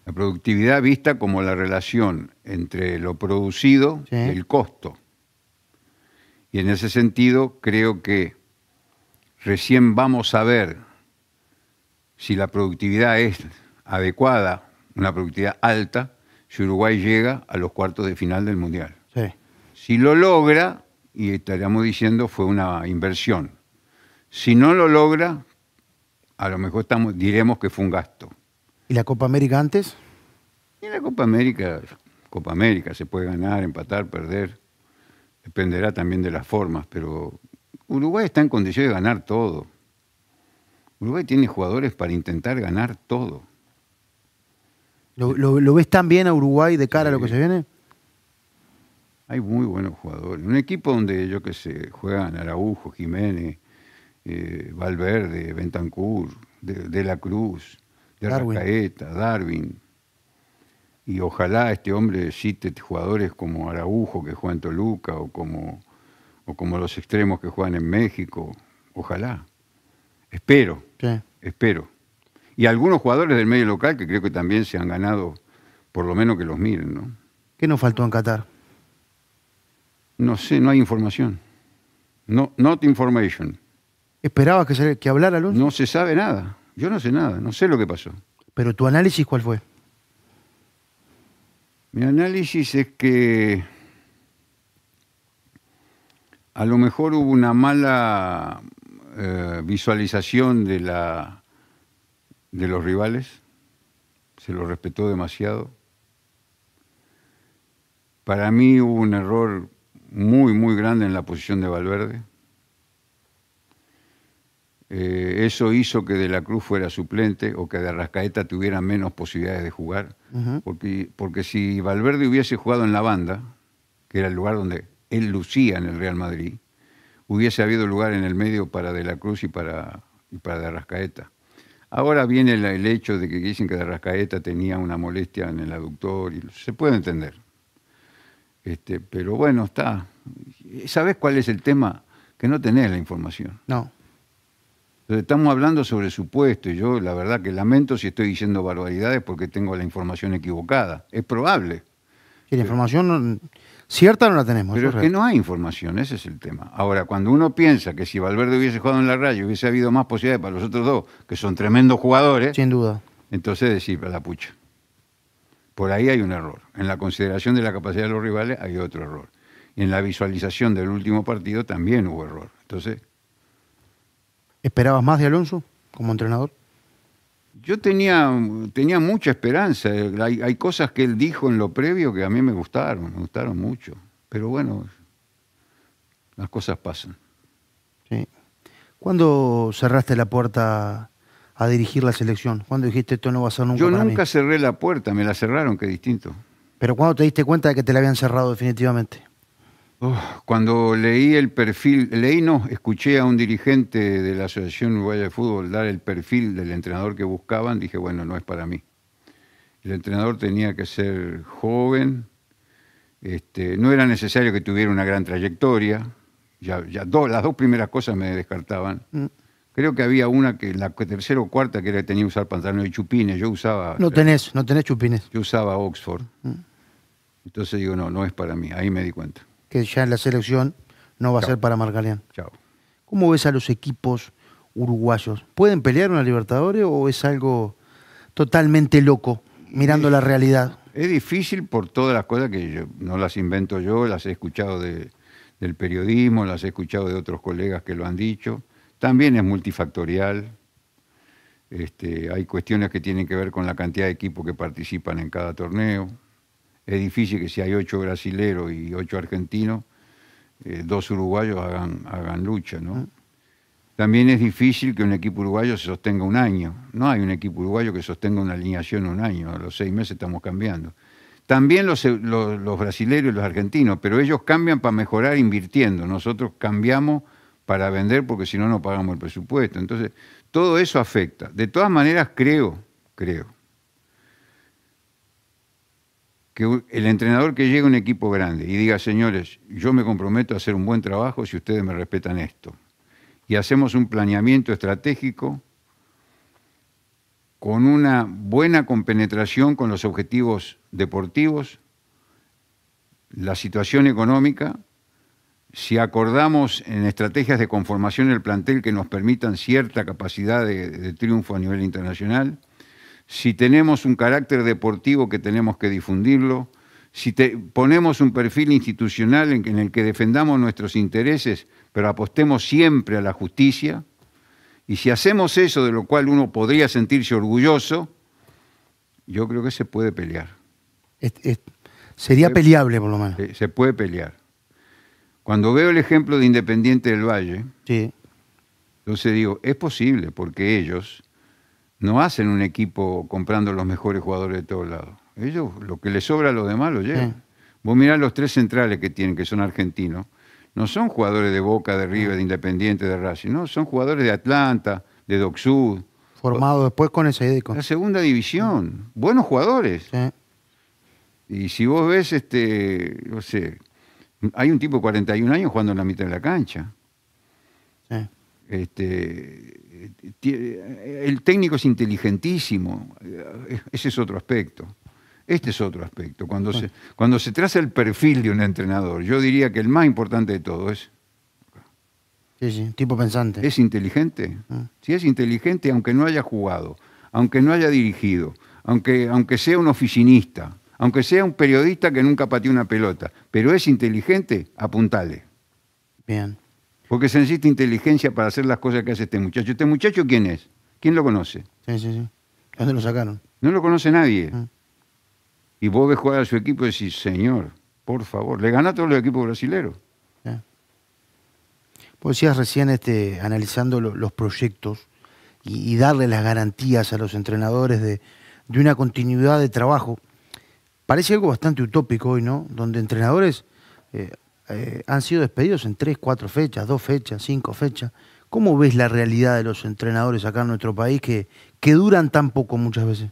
La productividad vista como la relación entre lo producido y el costo. Y en ese sentido creo que recién vamos a ver si la productividad es adecuada, una productividad alta, si Uruguay llega a los cuartos de final del Mundial. Si lo logra, y estaríamos diciendo fue una inversión. Si no lo logra, a lo mejor estamos, diremos que fue un gasto. ¿Y la Copa América antes? Y la Copa América, Copa América, se puede ganar, empatar, perder. Dependerá también de las formas, pero Uruguay está en condición de ganar todo. Uruguay tiene jugadores para intentar ganar todo. ¿Lo, ves tan bien a Uruguay de cara a lo que se viene? Hay muy buenos jugadores. Un equipo donde, yo qué sé, juegan Araujo, Jiménez, eh, Valverde, Bentancur, de, la Cruz, de Darwin. Darwin. Y ojalá este hombre cite jugadores como Araujo que juega en Toluca o como, o como los extremos que juegan en México. Ojalá. Espero. Espero y algunos jugadores del medio local que creo que también se han ganado, por lo menos que los miren, ¿no? ¿Qué nos faltó en Qatar? No sé, no hay información. No, not information. ¿Esperabas que, hablara Alonso? No se sabe nada. Yo no sé nada, no sé lo que pasó. ¿Pero tu análisis cuál fue? Mi análisis es que a lo mejor hubo una mala eh, visualización de la de los rivales, se lo respetó demasiado. Para mí hubo un error muy, muy grande en la posición de Valverde. Eh, eso hizo que De la Cruz fuera suplente o que de Arrascaeta tuviera menos posibilidades de jugar. porque, porque si Valverde hubiese jugado en la banda, que era el lugar donde él lucía en el Real Madrid, hubiese habido lugar en el medio para De la Cruz y para, y para De Arrascaeta. Ahora viene el hecho de que dicen que Rascaeta tenía una molestia en el aductor y se puede entender. Este, pero bueno, está. ¿Sabes cuál es el tema? Que no tenés la información. No. estamos hablando sobre supuesto y yo la verdad que lamento si estoy diciendo barbaridades porque tengo la información equivocada. Es probable. Y la información cierta no la tenemos. Pero es que no hay información, ese es el tema. Ahora, cuando uno piensa que si Valverde hubiese jugado en la raya, hubiese habido más posibilidades para los otros dos, que son tremendos jugadores. Sin duda. Entonces decir, para la pucha. Por ahí hay un error. En la consideración de la capacidad de los rivales hay otro error. Y en la visualización del último partido también hubo error. Entonces. ¿Esperabas más de Alonso como entrenador? yo tenía, tenía mucha esperanza. Hay, cosas que él dijo en lo previo que a mí me gustaron, me gustaron mucho. Pero bueno, las cosas pasan. Sí. ¿Cuándo cerraste la puerta a dirigir la selección? ¿Cuándo dijiste esto no va a ser nunca? Yo nunca cerré la puerta, me la cerraron, qué distinto. Pero ¿cuándo te diste cuenta de que te la habían cerrado definitivamente? cuando leí el perfil, leí no, escuché a un dirigente de la Asociación Uruguaya de Fútbol dar el perfil del entrenador que buscaban, dije, bueno, no es para mí. El entrenador tenía que ser joven, este, no era necesario que tuviera una gran trayectoria, ya, ya las dos primeras cosas me descartaban. Mm. Creo que había una que la tercera o cuarta que era que tenía que usar pantalones y chupines. Yo usaba. No eh, tenés, no tenés chupines. Yo usaba Oxford. Mm. Entonces digo, no, no es para mí. Ahí me di cuenta que ya en la selección no va a ser para Margalián. Chao. ¿Cómo ves a los equipos uruguayos? ¿Pueden pelear una Libertadores o es algo totalmente loco mirando la realidad? Es difícil por todas las cosas que no las invento yo, las he escuchado del periodismo, las he escuchado de otros colegas que lo han dicho. También es multifactorial. Este, hay cuestiones que tienen que ver con la cantidad de equipos que participan en cada torneo es difícil que si hay ocho brasileros y ocho argentinos, eh, dos uruguayos hagan, lucha, ¿no? Ah. También es difícil que un equipo uruguayo se sostenga un año. No hay un equipo uruguayo que sostenga una alineación un año. A los seis meses estamos cambiando. También los, los, los brasileños y los argentinos, pero ellos cambian para mejorar invirtiendo. Nosotros cambiamos para vender porque si no, no pagamos el presupuesto. Entonces, todo eso afecta. De todas maneras, creo, creo, que el entrenador que llegue a un equipo grande y diga, señores, yo me comprometo a hacer un buen trabajo si ustedes me respetan esto. Y hacemos un planeamiento estratégico con una buena compenetración con los objetivos deportivos, la situación económica, si acordamos en estrategias de conformación del plantel que nos permitan cierta capacidad de, de triunfo a nivel internacional, si tenemos un carácter deportivo que tenemos que difundirlo, si ponemos un perfil institucional en, el que defendamos nuestros intereses, pero apostemos siempre a la justicia, y si hacemos eso de lo cual uno podría sentirse orgulloso, yo creo que se puede pelear. sería peleable por lo menos. Se, puede pelear. Cuando veo el ejemplo de Independiente del Valle, entonces digo, es posible porque ellos no hacen un equipo comprando los mejores jugadores de todos lados. Ellos, lo que les sobra a los demás lo llevan. Vos mirá los tres centrales que tienen, que son argentinos. No son jugadores de Boca, de River, de Independiente, de Racing. No, son jugadores de Atlanta, de Doc Sud. Formado después con ese con La segunda división. Buenos jugadores. Sí. Y si vos ves, este, no sé, hay un tipo de 41 años jugando en la mitad de la cancha. Sí. Este, eh, el técnico es inteligentísimo, eh, ese es otro aspecto. Este es otro aspecto. Cuando se, cuando se traza el perfil de un entrenador, yo diría que el más importante de todo es... Sí, sí, tipo pensante. ¿Es inteligente? Ah. Si es inteligente, aunque no haya jugado, aunque no haya dirigido, aunque, aunque sea un oficinista, aunque sea un periodista que nunca pateó una pelota, pero es inteligente, apuntale. Bien. Porque se necesita inteligencia para hacer las cosas que hace este muchacho. ¿Este muchacho quién es? ¿Quién lo conoce? Sí, sí, sí. ¿Dónde lo sacaron? No lo conoce nadie. Ah. Y vos ves jugar a su equipo y decís, señor, por favor, le gana a todos los equipos brasileños? Vos decías recién este, analizando los proyectos y, darle las garantías a los entrenadores de, una continuidad de trabajo. Parece algo bastante utópico hoy, ¿no? Donde entrenadores eh, eh, han sido despedidos en tres, cuatro fechas, dos fechas, cinco fechas. ¿Cómo ves la realidad de los entrenadores acá en nuestro país que, que duran tan poco muchas veces?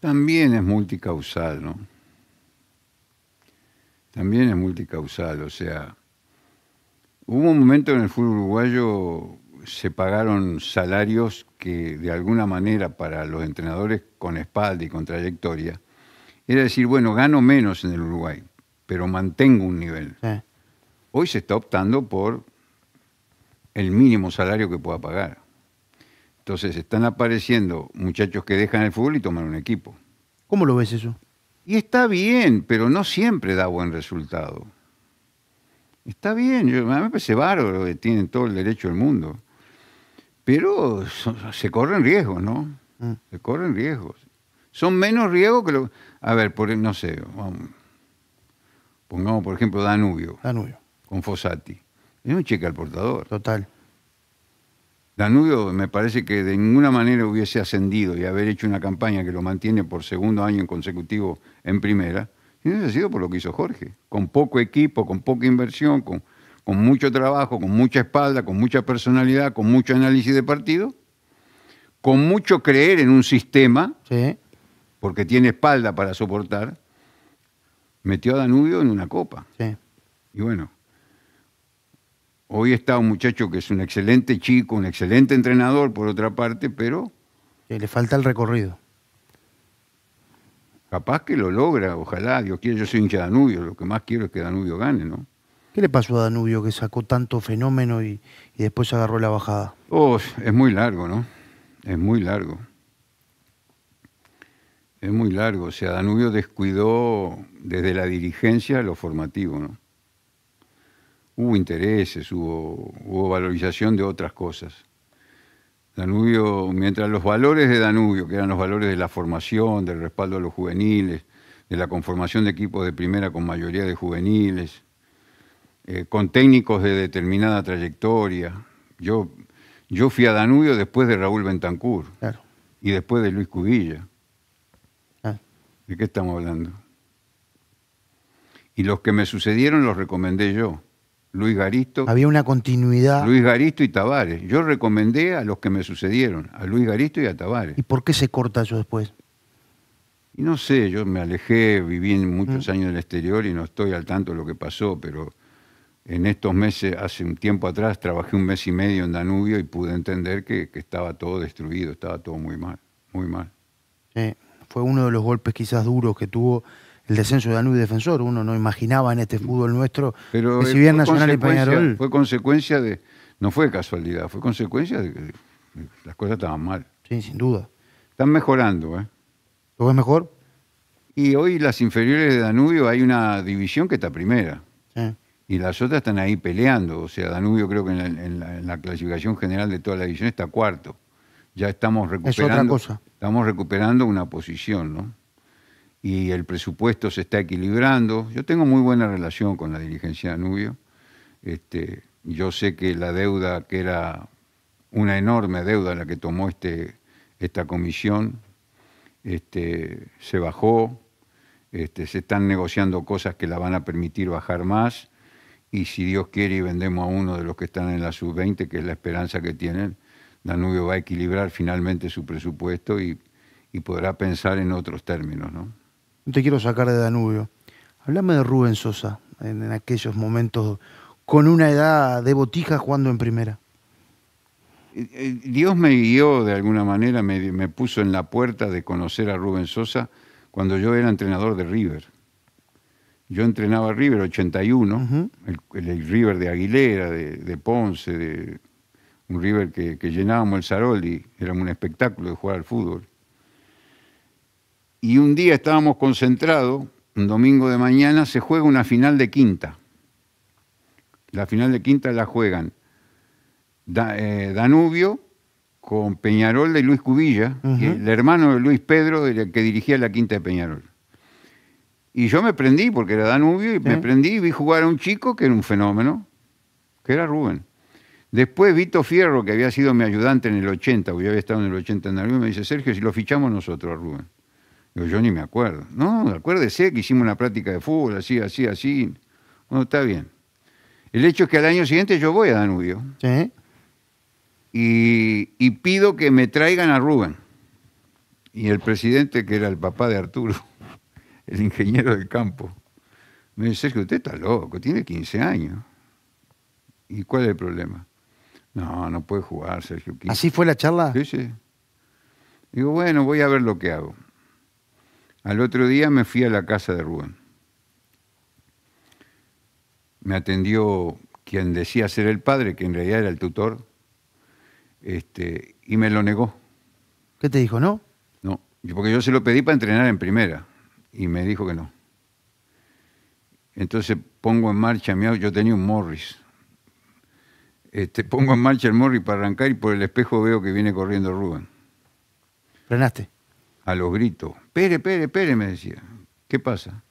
También es multicausal, ¿no? También es multicausal, o sea, hubo un momento en el fútbol uruguayo se pagaron salarios que de alguna manera para los entrenadores con espalda y con trayectoria, era decir, bueno, gano menos en el Uruguay pero mantengo un nivel. Hoy se está optando por el mínimo salario que pueda pagar. Entonces están apareciendo muchachos que dejan el fútbol y toman un equipo. ¿Cómo lo ves eso? Y está bien, pero no siempre da buen resultado. Está bien, yo, a mí me parece bárbaro que tienen todo el derecho del mundo. Pero se corren riesgos, ¿no? Mm. Se corren riesgos. Son menos riesgos que lo. A ver, por no sé, pongamos por ejemplo Danubio. Danubio. Con Fossati. Es un cheque al portador. Total. Danubio me parece que de ninguna manera hubiese ascendido y haber hecho una campaña que lo mantiene por segundo año consecutivo en primera, si hubiese sido por lo que hizo Jorge, con poco equipo, con poca inversión, con, con mucho trabajo, con mucha espalda, con mucha personalidad, con mucho análisis de partido, con mucho creer en un sistema, porque tiene espalda para soportar, metió a Danubio en una copa. Sí. Y bueno, hoy está un muchacho que es un excelente chico, un excelente entrenador, por otra parte, pero... le falta el recorrido. Capaz que lo logra, ojalá, Dios quiera, yo soy hincha de Danubio, lo que más quiero es que Danubio gane, ¿no? ¿Qué le pasó a Danubio que sacó tanto fenómeno y, y después agarró la bajada? Oh, es muy largo, ¿no? Es muy largo. Es muy largo, o sea, Danubio descuidó desde la dirigencia lo formativo, ¿no? Hubo intereses, hubo, hubo valorización de otras cosas. Danubio, mientras los valores de Danubio, que eran los valores de la formación, del respaldo a los juveniles, de la conformación de equipos de primera con mayoría de juveniles, eh, con técnicos de determinada trayectoria. Yo, yo fui a Danubio después de Raúl Bentancur y después de Luis Cubilla. ¿De qué estamos hablando? Y los que me sucedieron los recomendé yo. Luis Garisto. Había una continuidad. Luis Garisto y Tavares. Yo recomendé a los que me sucedieron, a Luis Garisto y a Tavares. ¿Y por qué se corta yo después? Y no sé, yo me alejé, viví muchos mm. años en el exterior y no estoy al tanto de lo que pasó, pero en estos meses, hace un tiempo atrás, trabajé un mes y medio en Danubio y pude entender que, que estaba todo destruido, estaba todo muy mal, muy mal. Sí fue uno de los golpes quizás duros que tuvo el descenso de Danubio Defensor. Uno no imaginaba en este fútbol nuestro Pero que si Nacional y Fue consecuencia de... No fue casualidad, fue consecuencia de que las cosas estaban mal. Sí, sin duda. Están mejorando, ¿eh? ¿Lo ves mejor? Y hoy las inferiores de Danubio hay una división que está primera. Sí. Y las otras están ahí peleando. O sea, Danubio creo que en la, en la clasificación general de toda la división está cuarto. Ya estamos recuperando. Es otra cosa estamos recuperando una posición, ¿no? Y el presupuesto se está equilibrando. Yo tengo muy buena relación con la dirigencia de Anubio. Este, yo sé que la deuda, que era una enorme deuda la que tomó este, esta comisión, este, se bajó, este, se están negociando cosas que la van a permitir bajar más y si Dios quiere y vendemos a uno de los que están en la sub-20, que es la esperanza que tienen, Danubio va a equilibrar finalmente su presupuesto y, podrá pensar en otros términos. ¿no? te quiero sacar de Danubio. Háblame de Rubén Sosa en, aquellos momentos con una edad de botija jugando en primera. Eh, eh, Dios me guió de alguna manera, me, puso en la puerta de conocer a Rubén Sosa cuando yo era entrenador de River. Yo entrenaba River 81, el, River de Aguilera, de Ponce, de, un River que, llenábamos el y era un espectáculo de jugar al fútbol. Y un día estábamos concentrados, un domingo de mañana se juega una final de quinta. La final de quinta la juegan eh, Danubio con Peñarol de Luis Cubilla, el hermano de Luis Pedro, que dirigía la quinta de Peñarol. Y yo me prendí, porque era Danubio, y me prendí y vi jugar a un chico que era un fenómeno, que era Rubén. Después Vito Fierro, que había sido mi ayudante en el 80, porque yo había estado en el 80 en Danubio, me dice, Sergio, si lo fichamos nosotros a Rubén. yo ni me acuerdo. No, acuérdese que hicimos una práctica de fútbol, así, así, así. Bueno, está bien. El hecho es que al año siguiente yo voy a Danubio. ¿Sí? Y, y pido que me traigan a Rubén. Y el presidente, que era el papá de Arturo, el ingeniero del campo, me dice, Sergio, usted está loco, tiene 15 años. ¿Y cuál es el problema? No, no puede jugar, Sergio ¿Así fue la charla? Sí, sí. Digo, bueno, voy a ver lo que hago. Al otro día me fui a la casa de Rubén. Me atendió quien decía ser el padre, que en realidad era el tutor, este, y me lo negó. ¿Qué te dijo, no? No, porque yo se lo pedí para entrenar en primera, y me dijo que no. Entonces pongo en marcha mi yo tenía un Morris, este, pongo en marcha el Morri para arrancar y por el espejo veo que viene corriendo Rubén. ¿Frenaste? A los gritos. Pere, pere, pere, me decía. ¿Qué pasa?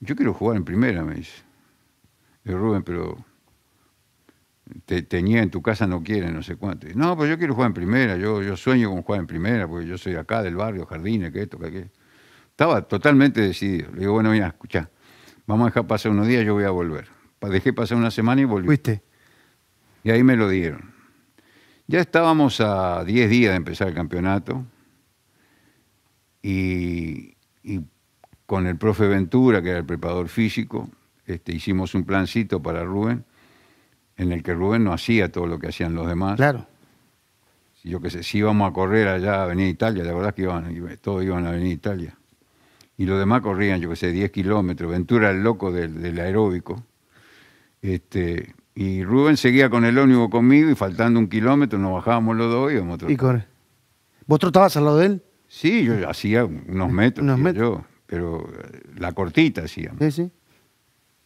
Yo quiero jugar en primera, me dice. Rubén, pero te tenía en tu casa no quiere, no sé cuánto. no, pues yo quiero jugar en primera, yo, yo sueño con jugar en primera, porque yo soy acá del barrio, jardines, que esto, que aquello. Estaba totalmente decidido. Le digo, bueno, mira, escuchá, vamos a dejar pasar unos días, yo voy a volver. Dejé pasar una semana y volví. ¿Fuiste? Y ahí me lo dieron. Ya estábamos a 10 días de empezar el campeonato y, con el profe Ventura, que era el preparador físico, este, hicimos un plancito para Rubén, en el que Rubén no hacía todo lo que hacían los demás. Claro. yo que sé, si íbamos a correr allá a Avenida Italia, la verdad es que iban, todos iban a Avenida Italia. Y los demás corrían, yo qué sé, 10 kilómetros. Ventura, el loco del, del aeróbico, este, y Rubén seguía con el ómnibus conmigo y faltando un kilómetro nos bajábamos los dos y íbamos otro. ¿Y ¿Vos trotabas al lado de él? Sí, yo hacía unos metros. Unos metros. pero la cortita hacíamos. Sí, sí.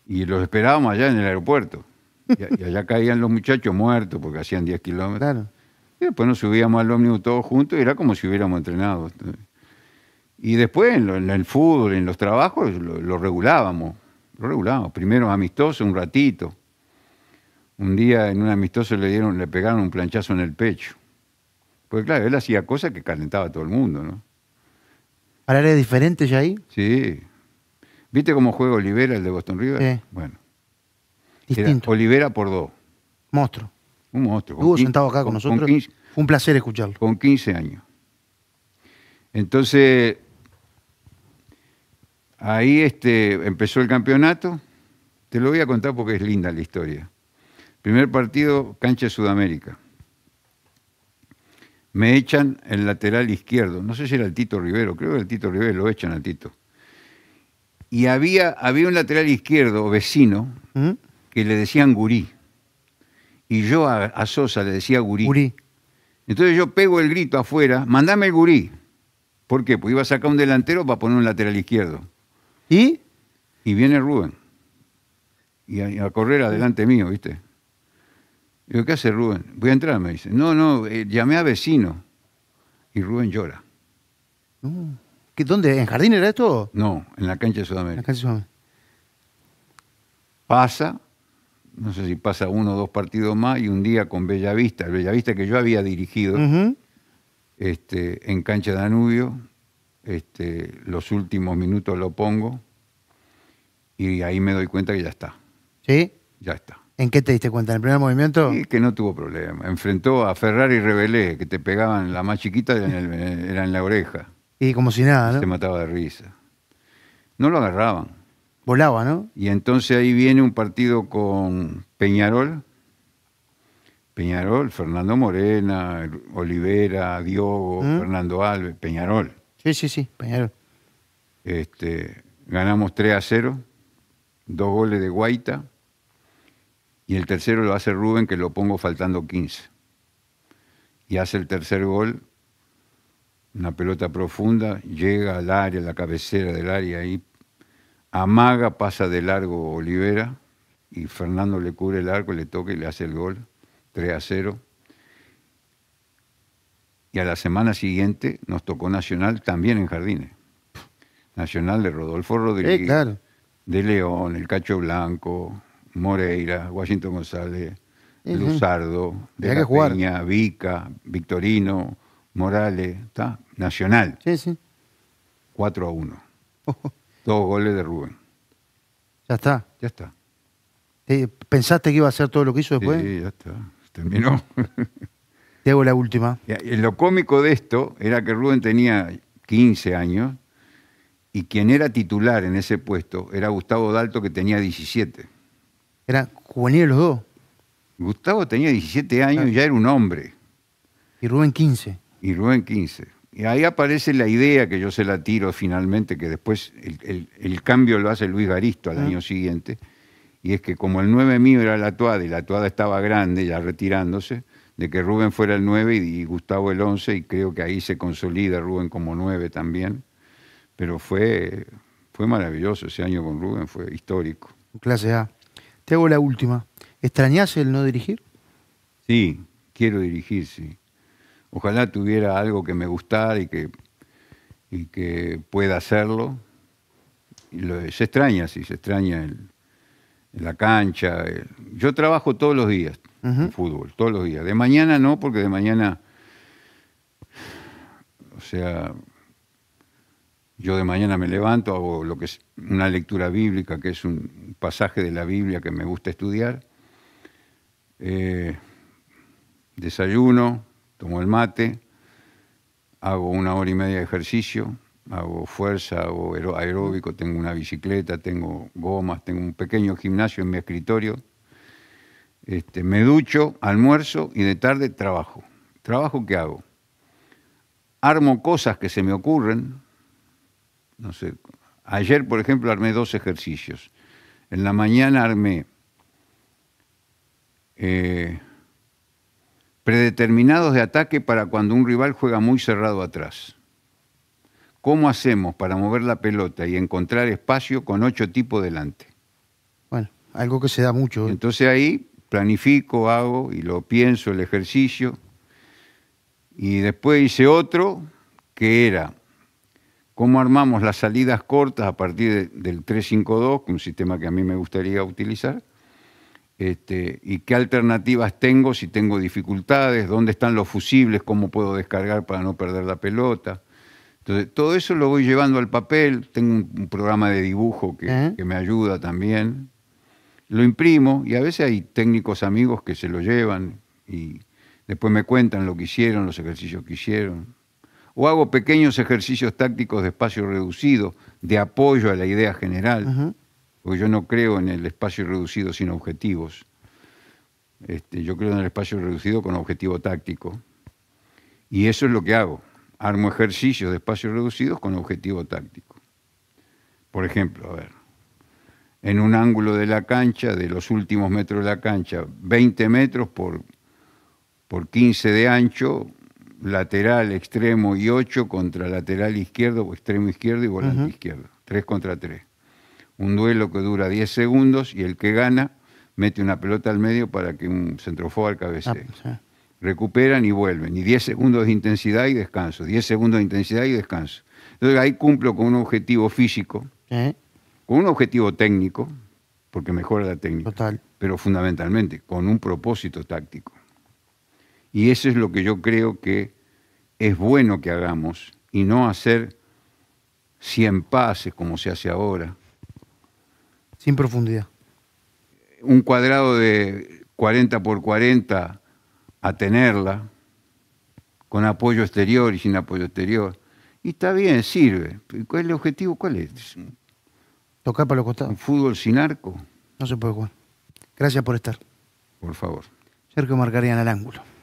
Y los esperábamos allá en el aeropuerto. y, allá caían los muchachos muertos porque hacían 10 kilómetros. Y después nos subíamos al ómnibus todos juntos y era como si hubiéramos entrenado. Y después en, el fútbol, en los trabajos, lo, lo regulábamos. Lo regulábamos. Primero amistoso, un ratito un día en un amistoso le, dieron, le pegaron un planchazo en el pecho. Porque claro, él hacía cosas que calentaba a todo el mundo, ¿no? ¿Para era diferente ya ahí? Sí. ¿Viste cómo juega Olivera, el de Boston River? Bueno. Distinto. Olivera por dos. Monstruo. Un monstruo. Estuvo sentado acá con, nosotros. un placer escucharlo. Con 15 años. Entonces, ahí este, empezó el campeonato. Te lo voy a contar porque es linda la historia. Primer partido, cancha de Sudamérica. Me echan el lateral izquierdo. No sé si era el Tito Rivero, creo que era el Tito Rivero, lo echan al Tito. Y había, había un lateral izquierdo vecino ¿Mm? que le decían gurí. Y yo a, Sosa le decía gurí. Entonces yo pego el grito afuera, mandame el gurí. ¿Por qué? Pues iba a sacar un delantero para poner un lateral izquierdo. ¿Y? Y viene Rubén. Y a correr adelante mío, ¿viste? Digo, ¿qué hace Rubén? Voy a entrar, me dice. No, no, eh, llamé a vecino. Y Rubén llora. ¿Dónde? ¿En jardín era esto? No, en la cancha de Sudamérica. Pasa, no sé si pasa uno o dos partidos más, y un día con Bellavista, el Bellavista que yo había dirigido, este, en cancha Danubio, este, los últimos minutos lo pongo, y ahí me doy cuenta que ya está. ¿Sí? Ya está. ¿En qué te diste cuenta? ¿En el primer movimiento? Sí, que no tuvo problema. Enfrentó a Ferrari y Rebelé, que te pegaban la más chiquita era en, eh, era en la oreja. Y como si nada, ¿no? Se mataba de risa. No lo agarraban. Volaba, ¿no? Y entonces ahí viene un partido con Peñarol. Peñarol, Fernando Morena, Olivera, Diogo, ¿Mm? Fernando Alves, Peñarol. Sí, sí, sí, Peñarol. Este, ganamos 3 a 0, dos goles de Guaita y el tercero lo hace Rubén, que lo pongo faltando 15. Y hace el tercer gol, una pelota profunda, llega al área, la cabecera del área y amaga, pasa de largo Olivera y Fernando le cubre el arco, le toca y le hace el gol, 3 a 0. Y a la semana siguiente nos tocó Nacional también en Jardines. Nacional de Rodolfo Rodríguez, de León, el Cacho Blanco, Moreira, Washington González, Luzardo, de la Peña, Vica, Victorino, Morales, ¿está? Nacional. Sí, sí. 4 a 1. Dos goles de Rubén. Ya está. Ya está. ¿Pensaste que iba a hacer todo lo que hizo después? Sí, ya está. Terminó. Te hago la última. Lo cómico de esto era que Rubén tenía 15 años y quien era titular en ese puesto era Gustavo Dalto, que tenía 17 era juvenil los dos. Gustavo tenía 17 años y ya era un hombre. Y Rubén 15. Y Rubén 15. Y ahí aparece la idea que yo se la tiro finalmente, que después el, cambio lo hace Luis Garisto al ah. año siguiente. Y es que como el 9 mío era la Tuada y la Tuada estaba grande, ya retirándose, de que Rubén fuera el 9 y, Gustavo el 11, y creo que ahí se consolida Rubén como 9 también. Pero fue, fue maravilloso ese año con Rubén, fue histórico. Clase A. Te hago la última. ¿Extrañás el no dirigir? Sí, quiero dirigir, sí. Ojalá tuviera algo que me gustara y que, y que pueda hacerlo. se extraña, sí, se extraña el, la cancha. Yo trabajo todos los días fútbol, todos los días. De mañana no, porque de mañana, o sea, yo de mañana me levanto, hago lo que es una lectura bíblica, que es un pasaje de la Biblia que me gusta estudiar. Eh, desayuno, tomo el mate, hago una hora y media de ejercicio, hago fuerza, hago aeróbico, tengo una bicicleta, tengo gomas, tengo un pequeño gimnasio en mi escritorio. Este, me ducho, almuerzo y de tarde trabajo. ¿Trabajo qué hago? Armo cosas que se me ocurren, no sé, ayer por ejemplo armé dos ejercicios. En la mañana armé eh, predeterminados de ataque para cuando un rival juega muy cerrado atrás. ¿Cómo hacemos para mover la pelota y encontrar espacio con ocho tipos delante? Bueno, algo que se da mucho. Entonces ahí planifico, hago y lo pienso el ejercicio. Y después hice otro que era cómo armamos las salidas cortas a partir del 352, un sistema que a mí me gustaría utilizar, este, y qué alternativas tengo si tengo dificultades, dónde están los fusibles, cómo puedo descargar para no perder la pelota. Entonces, todo eso lo voy llevando al papel, tengo un, programa de dibujo que me ayuda también, lo imprimo y a veces hay técnicos amigos que se lo llevan y después me cuentan lo que hicieron, los ejercicios que hicieron o hago pequeños ejercicios tácticos de espacio reducido, de apoyo a la idea general, porque yo no creo en el espacio reducido sin objetivos. Este, yo creo en el espacio reducido con objetivo táctico. Y eso es lo que hago. Armo ejercicios de espacios reducidos con objetivo táctico. Por ejemplo, a ver, en un ángulo de la cancha, de los últimos metros de la cancha, 20 metros por, por 15 de ancho, lateral, extremo y 8 contra lateral izquierdo, extremo izquierdo y volante izquierdo. tres contra tres Un duelo que dura 10 segundos y el que gana mete una pelota al medio para que un centrofoba al ah, pues, ah, Recuperan y vuelven. Y 10 segundos de intensidad y descanso. 10 segundos de intensidad y descanso. Entonces ahí cumplo con un objetivo físico, con un objetivo técnico, porque mejora la técnica. Pero fundamentalmente con un propósito táctico. Y eso es lo que yo creo que es bueno que hagamos y no hacer 100 pases como se hace ahora. Sin profundidad. Un cuadrado de 40 por 40 a tenerla, con apoyo exterior y sin apoyo exterior. Y está bien, sirve. ¿Cuál es el objetivo? ¿Cuál es? Tocar para los costados. fútbol sin arco. No se puede jugar. Gracias por estar. Por favor. Sergio en el ángulo.